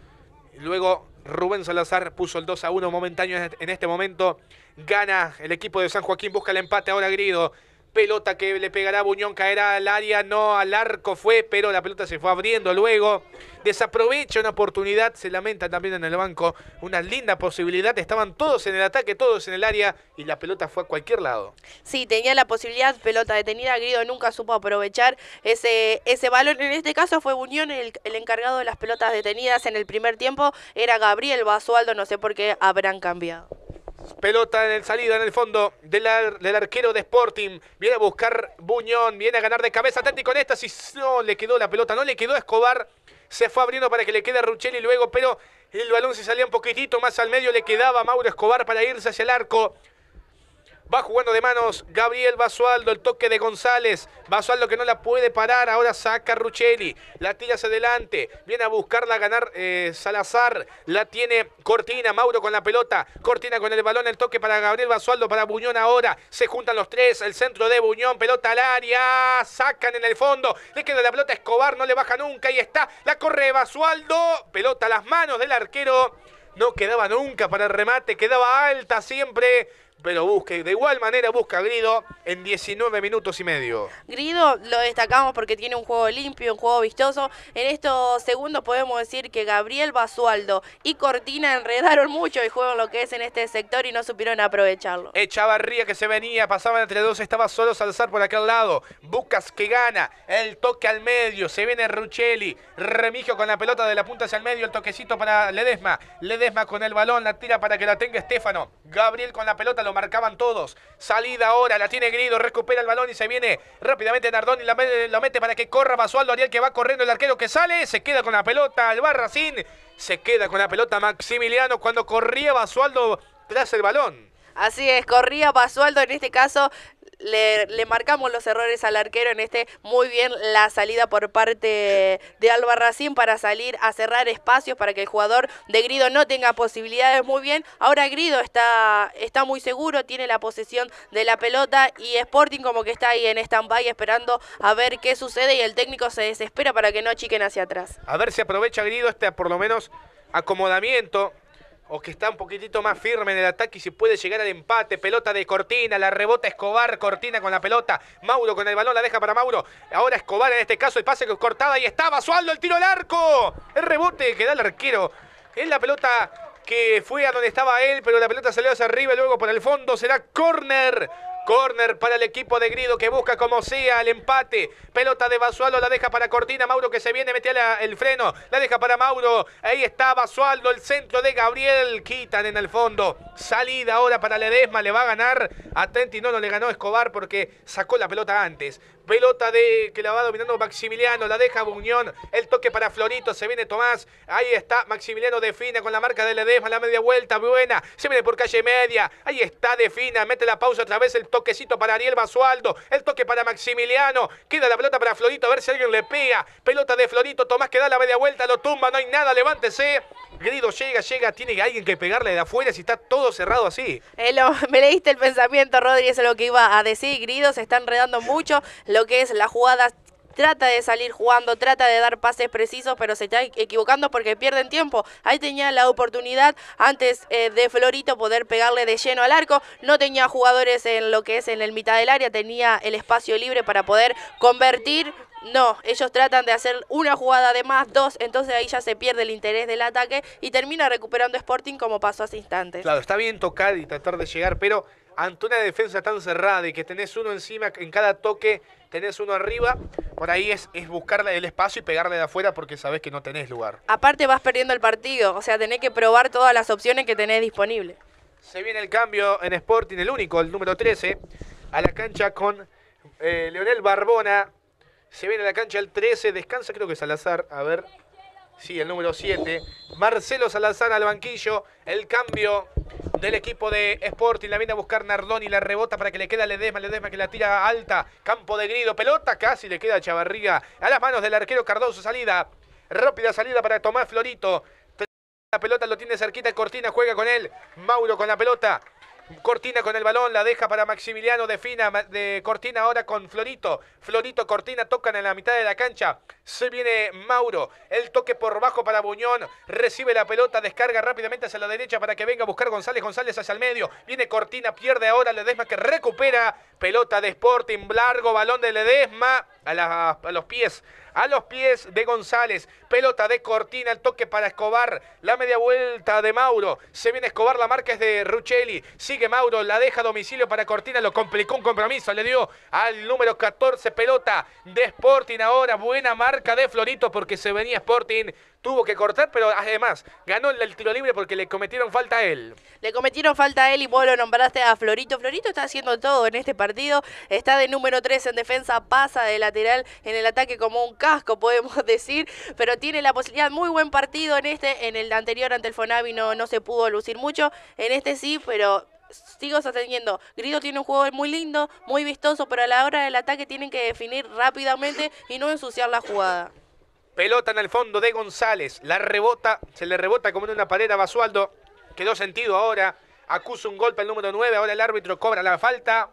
Luego Rubén Salazar puso el 2 a 1 momentáneo este, en este momento. Gana el equipo de San Joaquín, busca el empate ahora Grido pelota que le pegará Buñón, caerá al área, no al arco fue, pero la pelota se fue abriendo luego. Desaprovecha una oportunidad, se lamenta también en el banco, una linda posibilidad, estaban todos en el ataque, todos en el área y la pelota fue a cualquier lado. Sí, tenía la posibilidad, pelota detenida, Grido nunca supo aprovechar ese, ese balón, en este caso fue Buñón el, el encargado de las pelotas detenidas en el primer tiempo, era Gabriel Basualdo, no sé por qué habrán cambiado. Pelota en el salida, en el fondo del, arquero de Sporting. Viene a buscar Buñón, viene a ganar de cabeza Tati con esta. Si no le quedó la pelota, no le quedó Escobar. Se fue abriendo para que le quede a Ruchelli luego, pero el balón se salía un poquitito más al medio. Le quedaba Mauro Escobar para irse hacia el arco. Va jugando de manos Gabriel Basualdo, el toque de González. Basualdo que no la puede parar, ahora saca Ruchelli. La tira hacia adelante, viene a buscarla a ganar eh, Salazar. La tiene Cortina, Mauro con la pelota. Cortina con el balón, el toque para Gabriel Basualdo, para Buñón ahora. Se juntan los tres, el centro de Buñón, pelota al área. Sacan en el fondo, le queda la pelota a Escobar, no le baja nunca. Ahí está, la corre Basualdo. Pelota a las manos del arquero. No quedaba nunca para el remate, quedaba alta siempre pero busque. De igual manera busca Grido en 19 minutos y medio. Grido lo destacamos porque tiene un juego limpio, un juego vistoso. En estos segundos podemos decir que Gabriel Basualdo y Cortina enredaron mucho el juego lo que es en este sector y no supieron aprovecharlo. Echaba Ría que se venía, pasaba entre dos, estaba solo Salzar por aquel lado. Bucas que gana, el toque al medio, se viene Ruchelli. Remigio con la pelota de la punta hacia el medio, el toquecito para Ledesma, Ledesma con el balón, la tira para que la tenga Estefano. Gabriel con la pelota lo marcaban todos. Salida ahora, la tiene Grido, recupera el balón y se viene rápidamente y la, mete para que corra Basualdo Ariel que va corriendo, el arquero que sale, se queda con la pelota, el Barracín, se queda con la pelota Maximiliano cuando corría Basualdo tras el balón. Así es, corría Basualdo en este caso le, marcamos los errores al arquero en este muy bien la salida por parte de Albarracín para salir a cerrar espacios para que el jugador de Grido no tenga posibilidades muy bien. Ahora Grido está, está muy seguro, tiene la posesión de la pelota y Sporting como que está ahí en stand-by esperando a ver qué sucede y el técnico se desespera para que no chiquen hacia atrás. A ver si aprovecha Grido este por lo menos acomodamiento o que está un poquitito más firme en el ataque y se puede llegar al empate. Pelota de Cortina, la rebota Escobar, Cortina con la pelota. Mauro con el balón, la deja para Mauro. Ahora Escobar en este caso, el pase que cortaba y estaba Sualdo, el tiro al arco. El rebote que da el arquero. Es la pelota que fue a donde estaba él, pero la pelota salió hacia arriba, y luego por el fondo será corner Corner para el equipo de Grido que busca como sea el empate. Pelota de Basualdo, la deja para Cortina. Mauro que se viene, mete el freno. La deja para Mauro. Ahí está Basualdo, el centro de Gabriel. Quitan en el fondo. Salida ahora para Ledesma. Le va a ganar a no, No le ganó Escobar porque sacó la pelota antes. Pelota de que la va dominando Maximiliano. La deja Buñón. El toque para Florito. Se viene Tomás. Ahí está. Maximiliano defina con la marca de Ledesma. La media vuelta. Buena. Se viene por calle media. Ahí está. Defina. Mete la pausa otra vez. El toquecito para Ariel Basualdo. El toque para Maximiliano. Queda la pelota para Florito. A ver si alguien le pega. Pelota de Florito. Tomás que da la media vuelta. Lo tumba. No hay nada. Levántese. Grido llega, llega, tiene alguien que pegarle de afuera si está todo cerrado así. me leíste el pensamiento, Rodri, eso es lo que iba a decir. Grido se está enredando mucho lo que es la jugada trata de salir jugando, trata de dar pases precisos, pero se está equivocando porque pierden tiempo. Ahí tenía la oportunidad antes eh, de Florito poder pegarle de lleno al arco. No tenía jugadores en lo que es en el mitad del área, tenía el espacio libre para poder convertir, no, ellos tratan de hacer una jugada de más, dos, entonces ahí ya se pierde el interés del ataque y termina recuperando Sporting como pasó hace instantes. Claro, está bien tocar y tratar de llegar, pero ante una defensa tan cerrada y que tenés uno encima, en cada toque tenés uno arriba, por ahí es, es buscarle el espacio y pegarle de afuera porque sabés que no tenés lugar. Aparte vas perdiendo el partido, o sea, tenés que probar todas las opciones que tenés disponibles. Se viene el cambio en Sporting, el único, el número 13, a la cancha con eh, Leonel Barbona, se viene a la cancha el 13, descansa creo que Salazar, a ver, sí, el número 7. Marcelo Salazar al banquillo, el cambio del equipo de Sporting, la viene a buscar Nardoni, la rebota para que le queda Ledesma, Ledesma que la tira alta, campo de grido, pelota casi le queda a Chavarría, a las manos del arquero Cardoso, salida, rápida salida para Tomás Florito, la pelota lo tiene cerquita, Cortina juega con él, Mauro con la pelota, Cortina con el balón, la deja para Maximiliano Defina, De Cortina ahora con Florito. Florito, Cortina tocan en la mitad de la cancha. Se viene Mauro. El toque por bajo para Buñón. Recibe la pelota, descarga rápidamente hacia la derecha para que venga a buscar González. González hacia el medio. Viene Cortina, pierde ahora Ledesma que recupera. Pelota de Sporting, largo balón de Ledesma a los pies. A los pies de González. Pelota de Cortina, el toque para Escobar. La media vuelta de Mauro. Se viene Escobar, la marca es de Ruccelli. Sigue Mauro, la deja a domicilio para Cortina. Lo complicó un compromiso. Le dio al número 14 pelota de Sporting. Ahora buena marca de Florito porque se venía Sporting. Tuvo que cortar, pero además ganó el tiro libre porque le cometieron falta a él. Le cometieron falta a él y vos lo nombraste a Florito. Florito está haciendo todo en este partido. Está de número 3 en defensa, pasa de lateral en el ataque como un casco, podemos decir. Pero tiene la posibilidad, muy buen partido en este, en el anterior ante el Fonavi no, no se pudo lucir mucho, en este sí, pero sigo sosteniendo. Grido tiene un juego muy lindo, muy vistoso, pero a la hora del ataque tienen que definir rápidamente y no ensuciar la jugada. Pelota en el fondo de González, la rebota, se le rebota como en una pared a Basualdo, quedó sentido ahora, acusa un golpe al número 9, ahora el árbitro cobra la falta,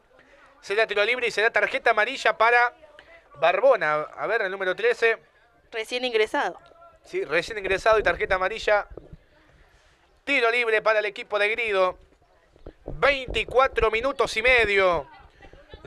se da tiro libre y se da tarjeta amarilla para Barbona, a ver, el número 13. Recién ingresado. Sí, recién ingresado y tarjeta amarilla. Tiro libre para el equipo de Grido. 24 minutos y medio.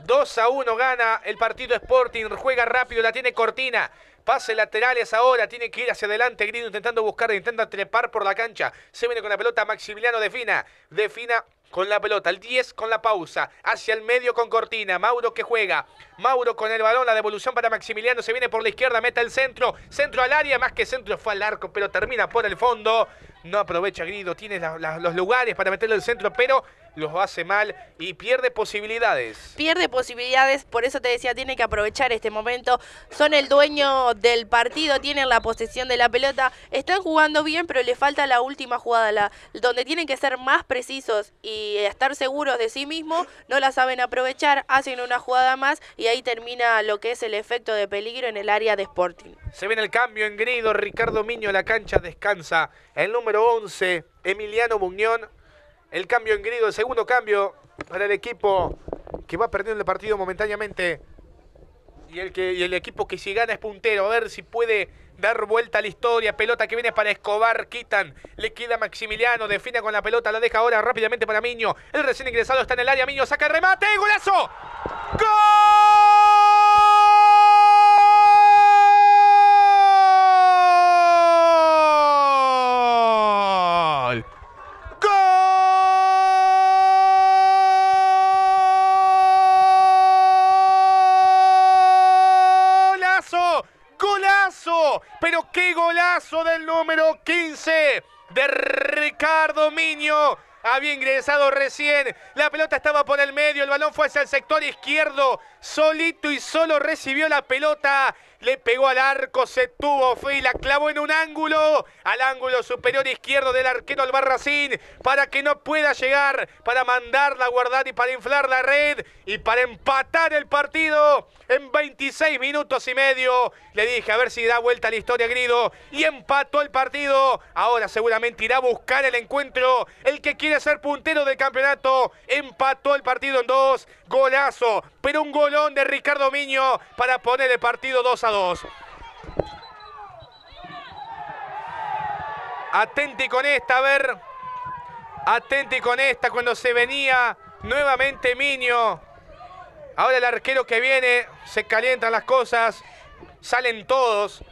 2 a 1 gana el partido Sporting. Juega rápido, la tiene Cortina. Pase laterales ahora, tiene que ir hacia adelante. Grido intentando buscar, intenta trepar por la cancha. Se viene con la pelota Maximiliano Defina. Defina con la pelota, el 10 con la pausa, hacia el medio con Cortina, Mauro que juega, Mauro con el balón, la devolución para Maximiliano, se viene por la izquierda, meta el centro, centro al área, más que centro fue al arco, pero termina por el fondo, no aprovecha Grido, tiene los lugares para meterlo el centro, pero los hace mal y pierde posibilidades. Pierde posibilidades, por eso te decía, tiene que aprovechar este momento. Son el dueño del partido, tienen la posesión de la pelota, están jugando bien, pero le falta la última jugada, la, donde tienen que ser más precisos y estar seguros de sí mismos, no la saben aprovechar, hacen una jugada más y ahí termina lo que es el efecto de peligro en el área de Sporting. Se ven el cambio en Grido, Ricardo Miño, la cancha descansa. El número 11, Emiliano Buñón, el cambio en grido, el segundo cambio para el equipo que va perdiendo el partido momentáneamente. Y el, que, el equipo que si gana es puntero. A ver si puede dar vuelta a la historia. Pelota que viene para Escobar. Quitan. Le queda Maximiliano. Defina con la pelota. La deja ahora rápidamente para Miño. El recién ingresado está en el área. Miño saca el remate. ¡Golazo! ¡Gol! número 15 de Ricardo Miño había ingresado recién. La pelota estaba por el medio, el balón fue hacia el sector izquierdo. Solito y solo recibió la pelota. Le pegó al arco, se tuvo fe y la clavó en un ángulo. Al ángulo superior izquierdo del arquero Albarracín. Para que no pueda llegar. Para mandarla a guardar y para inflar la red. Y para empatar el partido. En 26 minutos y medio. Le dije a ver si da vuelta la historia Grido. Y empató el partido. Ahora seguramente irá a buscar el encuentro. El que quiere ser puntero del campeonato. Empató el partido en dos. Golazo, pero un golón de Ricardo Miño para poner el partido 2 a 2. Atenti con esta, a ver. Atenti con esta cuando se venía nuevamente Miño. Ahora el arquero que viene, se calientan las cosas, salen todos.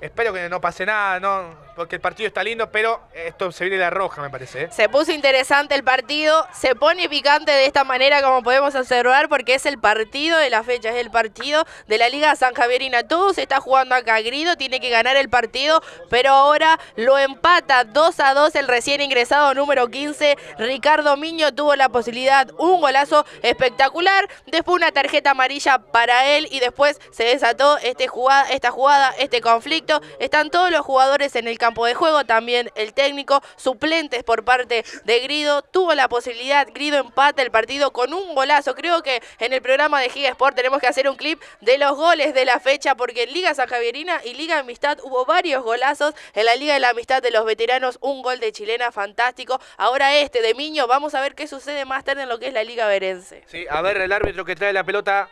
Espero que no pase nada, ¿no? porque el partido está lindo, pero esto se viene la roja, me parece. ¿eh? Se puso interesante el partido, se pone picante de esta manera, como podemos observar, porque es el partido de la fecha, es el partido de la Liga San Javierina. Todo se está jugando acá, Grido tiene que ganar el partido, pero ahora lo empata 2 a 2 el recién ingresado número 15, Ricardo Miño, tuvo la posibilidad, un golazo espectacular, después una tarjeta amarilla para él y después se desató este esta jugada, este conflicto. Están todos los jugadores en el campo campo de juego, también el técnico, suplentes por parte de Grido, tuvo la posibilidad, Grido empata el partido con un golazo, creo que en el programa de Giga Sport tenemos que hacer un clip de los goles de la fecha, porque en Liga San Javierina y Liga Amistad hubo varios golazos, en la Liga de la Amistad de los Veteranos un gol de Chilena fantástico, ahora este de Miño, vamos a ver qué sucede más tarde en lo que es la Liga Verense. Sí, a ver el árbitro que trae la pelota,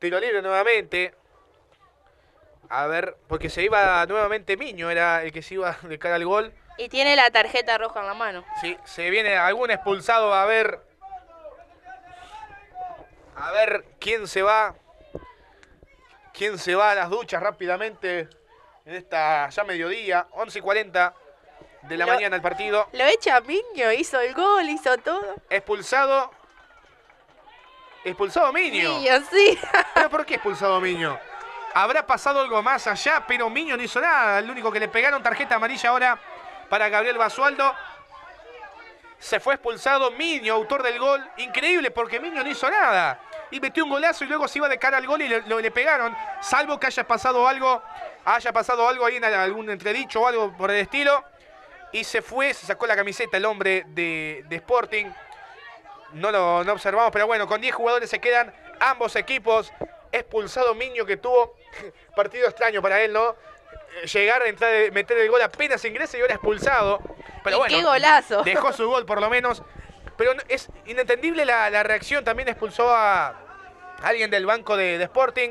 tiro libre nuevamente, a ver, porque se iba nuevamente Miño, era el que se iba de cara al gol. Y tiene la tarjeta roja en la mano. Sí, se viene algún expulsado, a ver. A ver quién se va. Quién se va a las duchas rápidamente en esta ya mediodía, 11.40 de la mañana el partido. Lo echa Miño, hizo el gol, hizo todo. Expulsado. Expulsado Miño. Miño, sí. ¿Pero por qué expulsado Miño? Habrá pasado algo más allá, pero Miño no hizo nada. El único que le pegaron tarjeta amarilla ahora para Gabriel Basualdo. Se fue expulsado Miño, autor del gol. Increíble porque Miño no hizo nada. Y metió un golazo y luego se iba de cara al gol y le, le, pegaron. Salvo que haya pasado algo, haya pasado algo ahí en algún entredicho o algo por el estilo. Y se fue, se sacó la camiseta el hombre de, Sporting. No lo no observamos, pero bueno, con 10 jugadores se quedan ambos equipos. Expulsado Miño que tuvo Partido extraño para él, ¿no? Eh, llegar, entrar, meter el gol apenas ingresa y ahora expulsado. Pero bueno, qué golazo! Dejó su gol por lo menos. Pero es inentendible la, reacción. También expulsó a alguien del banco de, Sporting.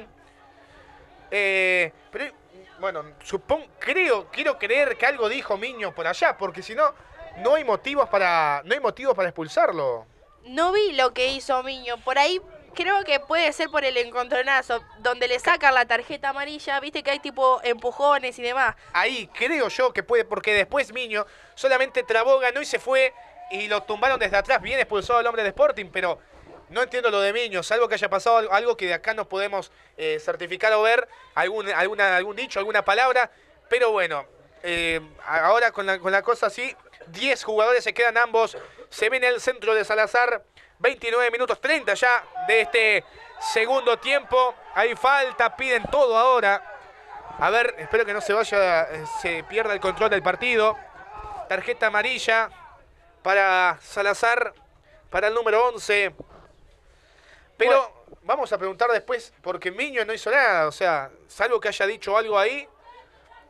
Eh, pero bueno, supongo, creo, quiero creer que algo dijo Miño por allá, porque si no, no hay motivos para, no hay motivos para expulsarlo. No vi lo que hizo Miño. Por ahí creo que puede ser por el encontronazo, donde le sacan la tarjeta amarilla, viste que hay tipo empujones y demás. Ahí creo yo que puede, porque después Miño solamente trabó, ganó y se fue y lo tumbaron desde atrás, bien expulsado el hombre de Sporting, pero no entiendo lo de Miño, salvo que haya pasado algo que de acá nos podemos eh, certificar o ver, algún, alguna, algún dicho, alguna palabra, pero bueno, eh, ahora con la, con la cosa así, 10 jugadores se quedan ambos, se ven el centro de Salazar. 29 minutos 30 ya de este segundo tiempo. Hay falta, piden todo ahora. A ver, espero que no se vaya, eh, se pierda el control del partido. Tarjeta amarilla para Salazar, para el número 11. Pero vamos a preguntar después, porque Miño no hizo nada, o sea, salvo que haya dicho algo ahí,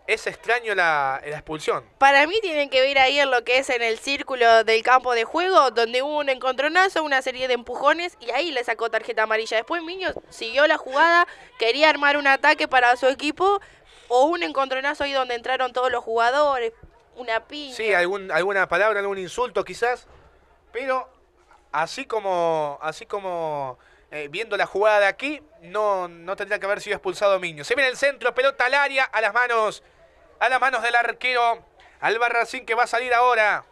es extraño la, expulsión. Para mí tienen que ver ahí en lo que es en el círculo del campo de juego, donde hubo un encontronazo, una serie de empujones y ahí le sacó tarjeta amarilla. Después Miño siguió la jugada, quería armar un ataque para su equipo o un encontronazo ahí donde entraron todos los jugadores, una piña. Sí, alguna palabra, algún insulto quizás, pero así como, así como eh, viendo la jugada de aquí, no, no tendría que haber sido expulsado Miño. Se viene el centro, pelota al área, a las manos a las manos del arquero Albarracín que va a salir ahora.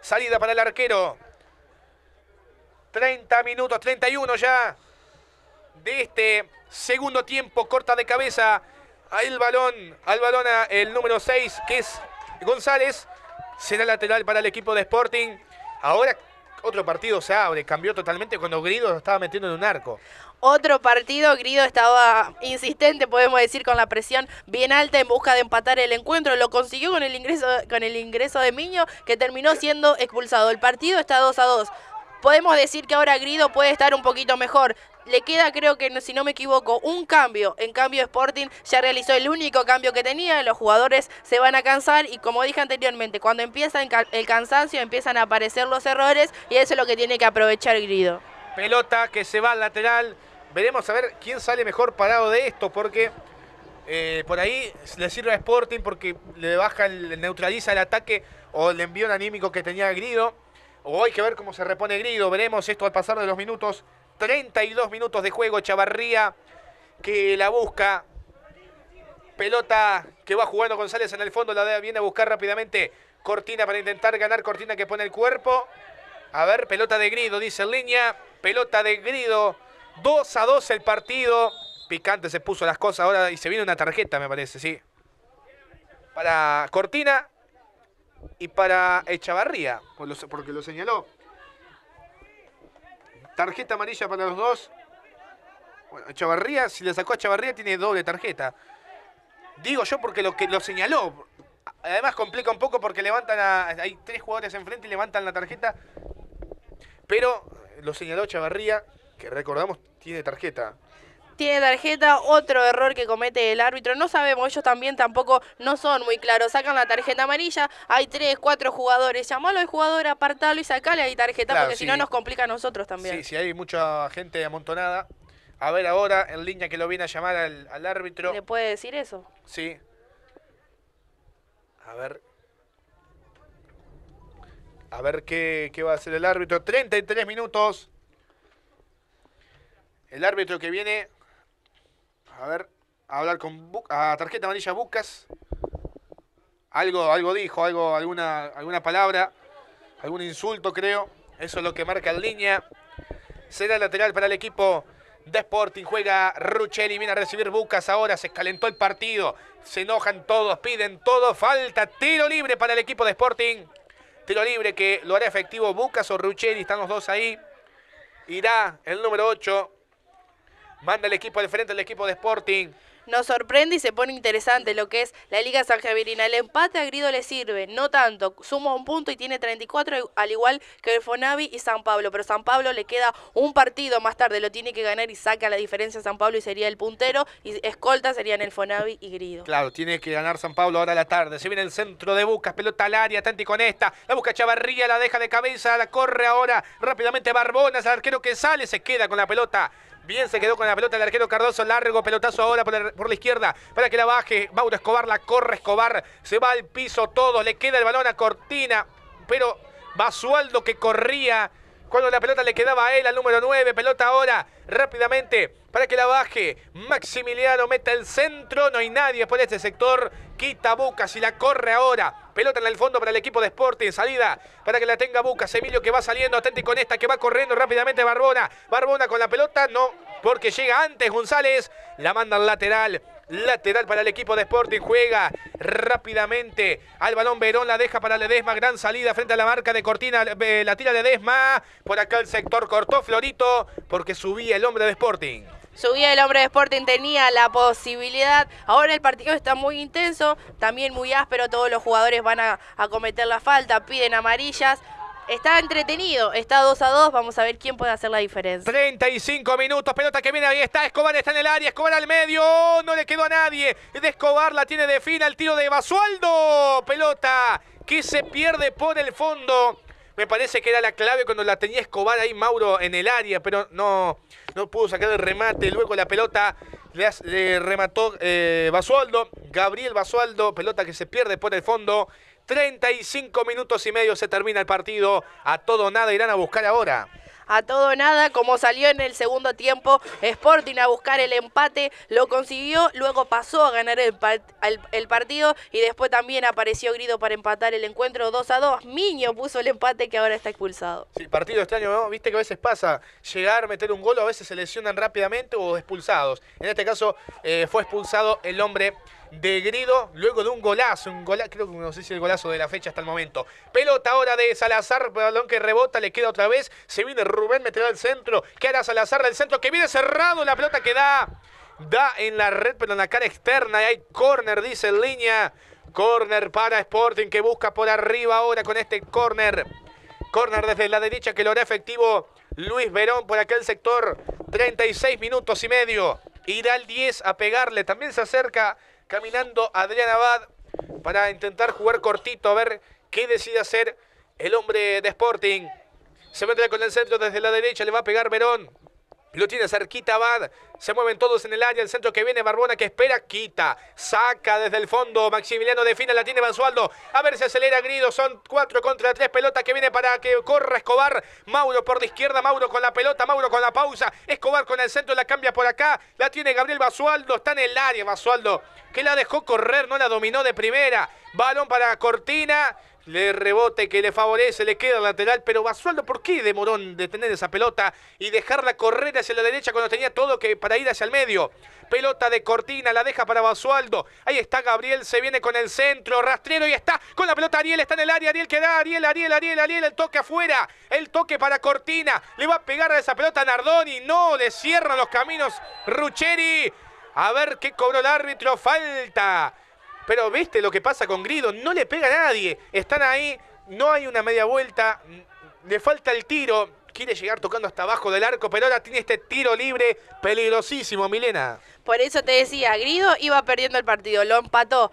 Salida para el arquero. 30 minutos, 31 ya de este segundo tiempo. Corta de cabeza al balón, al balón a el número 6 que es González. Será lateral para el equipo de Sporting. Ahora otro partido se abre, cambió totalmente cuando Grillo lo estaba metiendo en un arco otro partido. Grido estaba insistente, podemos decir, con la presión bien alta en busca de empatar el encuentro. Lo consiguió con el ingreso, con el ingreso de Miño, que terminó siendo expulsado. El partido está 2 a 2. Podemos decir que ahora Grido puede estar un poquito mejor. Le queda, creo que si no me equivoco, un cambio. En cambio, Sporting ya realizó el único cambio que tenía. Los jugadores se van a cansar y como dije anteriormente, cuando empieza el cansancio empiezan a aparecer los errores y eso es lo que tiene que aprovechar Grido. Pelota que se va al lateral, veremos a ver quién sale mejor parado de esto, porque eh, por ahí le sirve a Sporting porque le baja, neutraliza el ataque o el envío anímico que tenía Grido. O hay que ver cómo se repone Grido. Veremos esto al pasar de los minutos. 32 minutos de juego. Chavarría que la busca. Pelota que va jugando González en el fondo. La viene a buscar rápidamente Cortina para intentar ganar. Cortina que pone el cuerpo. A ver, pelota de Grido, dice línea. Pelota de Grido 2 a 2 el partido. Picante se puso las cosas ahora y se viene una tarjeta, me parece, sí. Para Cortina y para Echavarría. Porque lo señaló. Tarjeta amarilla para los dos. Bueno, Echavarría, si le sacó a Echavarría, tiene doble tarjeta. Digo yo porque lo que lo señaló. Además complica un poco porque levantan a. Hay tres jugadores enfrente y levantan la tarjeta. Pero lo señaló Chavarría que recordamos tiene tarjeta tiene tarjeta, otro error que comete el árbitro, no sabemos, ellos también tampoco no son muy claros, sacan la tarjeta amarilla, hay tres, cuatro jugadores, llamalo al jugador, apartalo y sacale ahí tarjeta, porque si no nos complica a nosotros también. Sí, sí, hay mucha gente amontonada. A ver ahora, en línea que lo viene a llamar al, árbitro. ¿Le puede decir eso? Sí. A ver. A ver qué, qué va a hacer el árbitro. 33 minutos el árbitro que viene. A ver. A hablar con. a tarjeta amarilla Bucas. Algo, algo dijo, algo, alguna, alguna palabra. Algún insulto, creo. Eso es lo que marca en línea. Será lateral para el equipo de Sporting. Juega Ruchelli, viene a recibir Bucas ahora. Se calentó el partido. Se enojan todos, piden todo. Falta tiro libre para el equipo de Sporting. Tiro libre que lo hará efectivo Bucas o Ruchelli. Están los dos ahí. Irá el número 8. Manda el equipo de frente, el equipo de Sporting. Nos sorprende y se pone interesante lo que es la Liga San Javierina. El empate a Grido le sirve, no tanto. Suma un punto y tiene 34, e, al igual que el Fonavi y San Pablo. Pero San Pablo le queda un partido más tarde, lo tiene que ganar y saca la diferencia San Pablo y sería el puntero. Y escolta serían el Fonavi y Grido. Claro, tiene que ganar San Pablo ahora a la tarde. Se viene el centro de Bucas, pelota al área, Tanti con esta. La busca Chavarría, la deja de cabeza, la corre ahora. Rápidamente Barbona el arquero que sale, se queda con la pelota. Bien se quedó con la pelota el arquero Cardoso. Largo pelotazo ahora por la, por la izquierda para que la baje. Mauro Escobar la corre. Escobar se va al piso todo. Le queda el balón a Cortina. Pero Basualdo que corría cuando la pelota le quedaba a él, al número 9. Pelota ahora rápidamente para que la baje. Maximiliano meta el centro. No hay nadie por este sector. Quita Bucas y la corre ahora. Pelota en el fondo para el equipo de Sporting. Salida para que la tenga Bucas. Emilio que va saliendo. y con esta que va corriendo rápidamente Barbona. Barbona con la pelota. No, porque llega antes González. La manda al lateral. Lateral para el equipo de Sporting. Juega rápidamente al balón Verón. La deja para Ledesma. Gran salida frente a la marca de Cortina. Eh, la tira Ledesma. Por acá el sector cortó Florito porque subía el hombre de Sporting subía el hombre de Sporting, tenía la posibilidad. Ahora el partido está muy intenso, también muy áspero, todos los jugadores van a, a cometer la falta, piden amarillas, Está entretenido, está 2 a 2, vamos a ver quién puede hacer la diferencia. 35 minutos, pelota que viene, ahí está, Escobar está en el área, Escobar al medio, oh, no le quedó a nadie. De Escobar la tiene de fina el tiro de Basualdo, pelota que se pierde por el fondo. Me parece que era la clave cuando la tenía Escobar ahí Mauro en el área, pero no, no pudo sacar el remate. Luego la pelota le, remató eh, Basualdo, Gabriel Basualdo, pelota que se pierde por el fondo. 35 minutos y medio se termina el partido. A todo nada irán a buscar ahora a todo nada, como salió en el segundo tiempo Sporting a buscar el empate, lo consiguió, luego pasó a ganar el, partido y después también apareció Grido para empatar el encuentro 2 a 2. Miño puso el empate que ahora está expulsado. Sí, partido extraño, este ¿no? Viste que a veces pasa llegar, meter un gol, a veces se lesionan rápidamente o expulsados. En este caso eh, fue expulsado el hombre de Grido, luego de un golazo, un golazo, creo que no sé si el golazo de la fecha hasta el momento. Pelota ahora de Salazar, balón que rebota, le queda otra vez, se viene Rubén, meterá al centro, que Salazar del centro, que viene cerrado, la pelota que da, da en la red, pero en la cara externa, y hay córner, dice en línea, corner para Sporting, que busca por arriba ahora con este córner, corner desde la derecha que lo hará efectivo Luis Verón por aquel sector, 36 minutos y medio irá el 10 a pegarle. También se acerca Caminando Adrián Abad para intentar jugar cortito, a ver qué decide hacer el hombre de Sporting. Se mete con el centro desde la derecha, le va a pegar Verón. Lo tiene cerquita Abad. Se mueven todos en el área. El centro que viene Barbona que espera. Quita. Saca desde el fondo. Maximiliano defina, La tiene Basualdo. A ver si acelera Grido. Son cuatro contra tres, Pelota que viene para que corra Escobar. Mauro por la izquierda. Mauro con la pelota. Mauro con la pausa. Escobar con el centro. La cambia por acá. La tiene Gabriel Basualdo. Está en el área Basualdo. Que la dejó correr. No la dominó de primera. Balón para Cortina. Le rebote que le favorece, le queda lateral, pero Basualdo, ¿por qué de Morón detener esa pelota y dejarla correr hacia la derecha cuando tenía todo que para ir hacia el medio? Pelota de cortina, la deja para Basualdo. Ahí está Gabriel, se viene con el centro, rastrero y está con la pelota Ariel, está en el área, Ariel queda, Ariel, Ariel, Ariel, Ariel, el toque afuera, el toque para Cortina, le va a pegar a esa pelota Nardoni, no, le cierran los caminos Rucheri. A ver qué cobró el árbitro, falta pero viste lo que pasa con Grido, no le pega a nadie. Están ahí, no hay una media vuelta, le falta el tiro, quiere llegar tocando hasta abajo del arco, pero ahora tiene este tiro libre peligrosísimo, Milena. Por eso te decía, Grido iba perdiendo el partido, lo empató.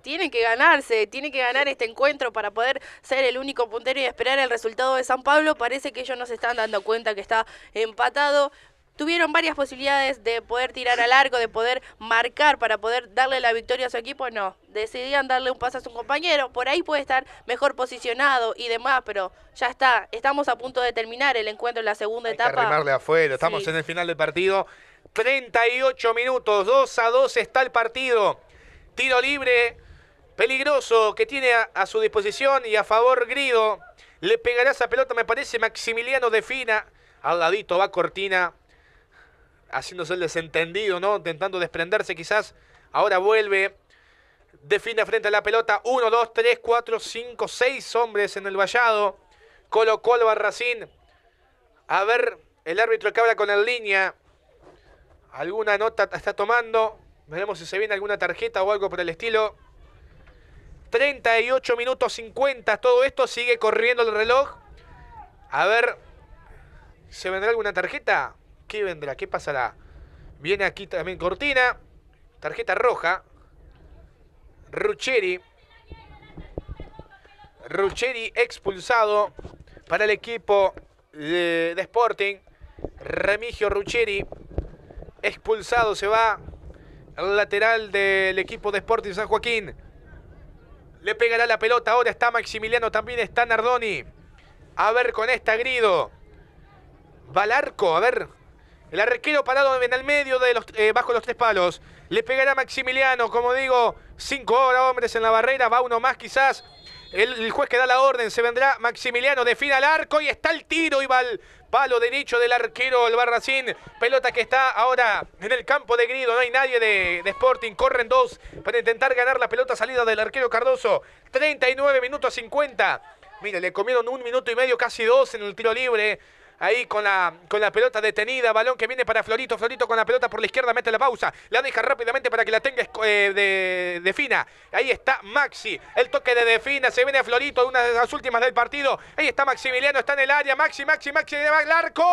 Tiene que ganarse, tiene que ganar este encuentro para poder ser el único puntero y esperar el resultado de San Pablo. Parece que ellos no se están dando cuenta que está empatado tuvieron varias posibilidades de poder tirar al arco, de poder marcar para poder darle la victoria a su equipo, no. Decidían darle un paso a su compañero, por ahí puede estar mejor posicionado y demás, pero ya está, estamos a punto de terminar el encuentro en la segunda etapa. Que arrimarle afuera, estamos en el final del partido. 38 minutos, 2 a 2 está el partido. Tiro libre, peligroso que tiene a, su disposición y a favor Grido. Le pegará esa pelota, me parece, Maximiliano Defina. Al ladito va Cortina haciéndose el desentendido, ¿no? Intentando desprenderse quizás. Ahora vuelve. Define frente a la pelota. 1, 2, 3, 4, 5, 6 hombres en el vallado. Colocó el Barracín. A ver, el árbitro que habla con la línea. Alguna nota está tomando. Veremos si se viene alguna tarjeta o algo por el estilo. 38 minutos 50. Todo esto sigue corriendo el reloj. A ver, ¿se vendrá alguna tarjeta? ¿Qué vendrá? ¿Qué pasará? Viene aquí también Cortina. Tarjeta roja. Rucheri. Rucheri expulsado para el equipo de, Sporting. Remigio Rucheri expulsado se va al lateral del equipo de Sporting San Joaquín. Le pegará la pelota, ahora está Maximiliano, también está Nardoni. A ver con esta Grido. Va al arco, a ver, el arquero parado en el medio de los, eh, bajo los tres palos. Le pegará Maximiliano, como digo, cinco horas hombres en la barrera, va uno más quizás. El, juez que da la orden, se vendrá Maximiliano, defina al arco y está el tiro y va al palo derecho del arquero, el Barracín. Pelota que está ahora en el campo de Grido, no hay nadie de, Sporting. Corren dos para intentar ganar la pelota salida del arquero Cardoso. 39 minutos 50. Mire, le comieron un minuto y medio, casi dos en el tiro libre ahí con la, con la pelota detenida, balón que viene para Florito, Florito con la pelota por la izquierda, mete la pausa, la deja rápidamente para que la tenga eh, de, Fina, ahí está Maxi, el toque de Defina, se viene a Florito, una de las últimas del partido, ahí está Maximiliano, está en el área, Maxi, Maxi, Maxi, va el arco.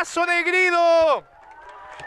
¡Pazo de Grido.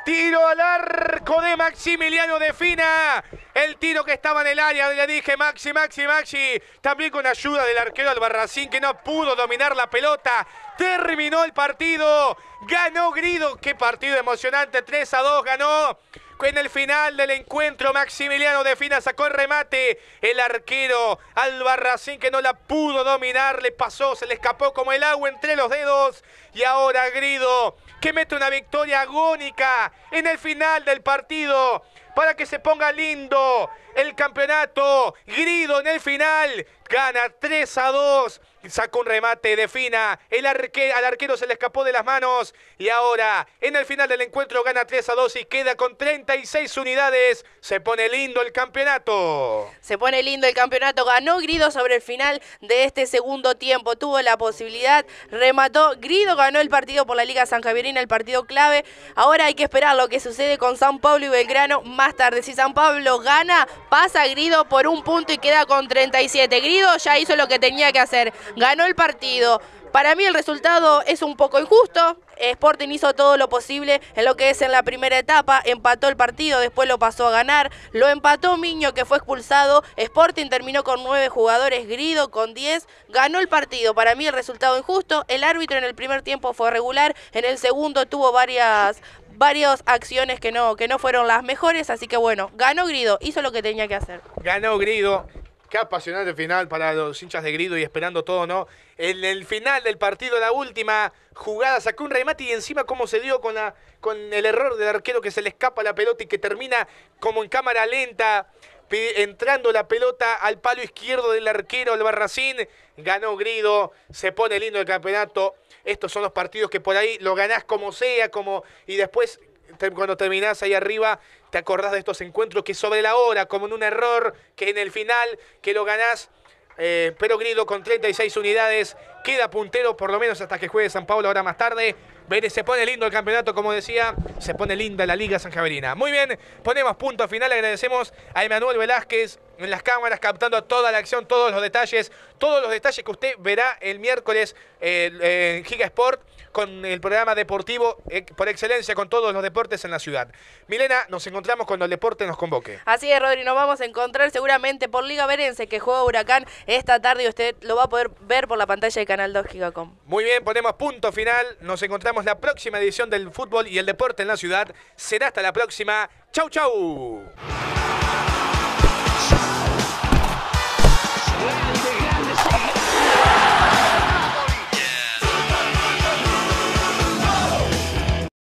Tiro al arco de Maximiliano de Fina. El tiro que estaba en el área, le dije Maxi, Maxi, Maxi. También con ayuda del arquero Albarracín que no pudo dominar la pelota. Terminó el partido. Ganó Grido. Qué partido emocionante. 3 a 2 ganó en el final del encuentro, Maximiliano de Fina sacó el remate. El arquero Albarracín, que no la pudo dominar, le pasó, se le escapó como el agua entre los dedos. Y ahora Grido, que mete una victoria agónica en el final del partido para que se ponga lindo el campeonato. Grido en el final gana 3 a 2 sacó un remate de fina. El al arquero se le escapó de las manos. Y ahora, en el final del encuentro, gana 3 a 2 y queda con 36 unidades. Se pone lindo el campeonato. Se pone lindo el campeonato. Ganó Grido sobre el final de este segundo tiempo. Tuvo la posibilidad, remató. Grido ganó el partido por la Liga San Javierina, el partido clave. Ahora hay que esperar lo que sucede con San Pablo y Belgrano más tarde. Si San Pablo gana, pasa Grido por un punto y queda con 37. Grido ya hizo lo que tenía que hacer ganó el partido. Para mí el resultado es un poco injusto. Sporting hizo todo lo posible en lo que es en la primera etapa, empató el partido, después lo pasó a ganar, lo empató Miño que fue expulsado, Sporting terminó con nueve jugadores, Grido con diez. ganó el partido. Para mí el resultado injusto, el árbitro en el primer tiempo fue regular, en el segundo tuvo varias, varias acciones que no, que no fueron las mejores, así que bueno, ganó Grido, hizo lo que tenía que hacer. Ganó Grido, Qué apasionante final para los hinchas de Grido y esperando todo, ¿no? En el final del partido, la última jugada, sacó un remate y encima cómo se dio con, el error del arquero que se le escapa la pelota y que termina como en cámara lenta entrando la pelota al palo izquierdo del arquero Albarracín. Ganó Grido, se pone lindo el campeonato. Estos son los partidos que por ahí lo ganás como sea, como y después cuando terminás ahí arriba ¿Te acordás de estos encuentros que sobre la hora, como en un error, que en el final, que lo ganás? Eh, pero Grillo con 36 unidades queda puntero por lo menos hasta que juegue San Pablo ahora más tarde. se pone lindo el campeonato, como decía, se pone linda la Liga San Javerina. Muy bien, ponemos punto final, agradecemos a Emanuel Velázquez en las cámaras captando toda la acción, todos los detalles, todos los detalles que usted verá el miércoles eh, en Giga Sport con el programa deportivo eh, por excelencia con todos los deportes en la ciudad. Milena, nos encontramos cuando el deporte nos convoque. Así es, Rodri, nos vamos a encontrar seguramente por Liga Verense que juega Huracán esta tarde y usted lo va a poder ver por la pantalla de Canal 2 Gigacom. Muy bien, ponemos punto final. Nos encontramos la próxima edición del fútbol y el deporte en la ciudad. Será hasta la próxima. Chau, chau.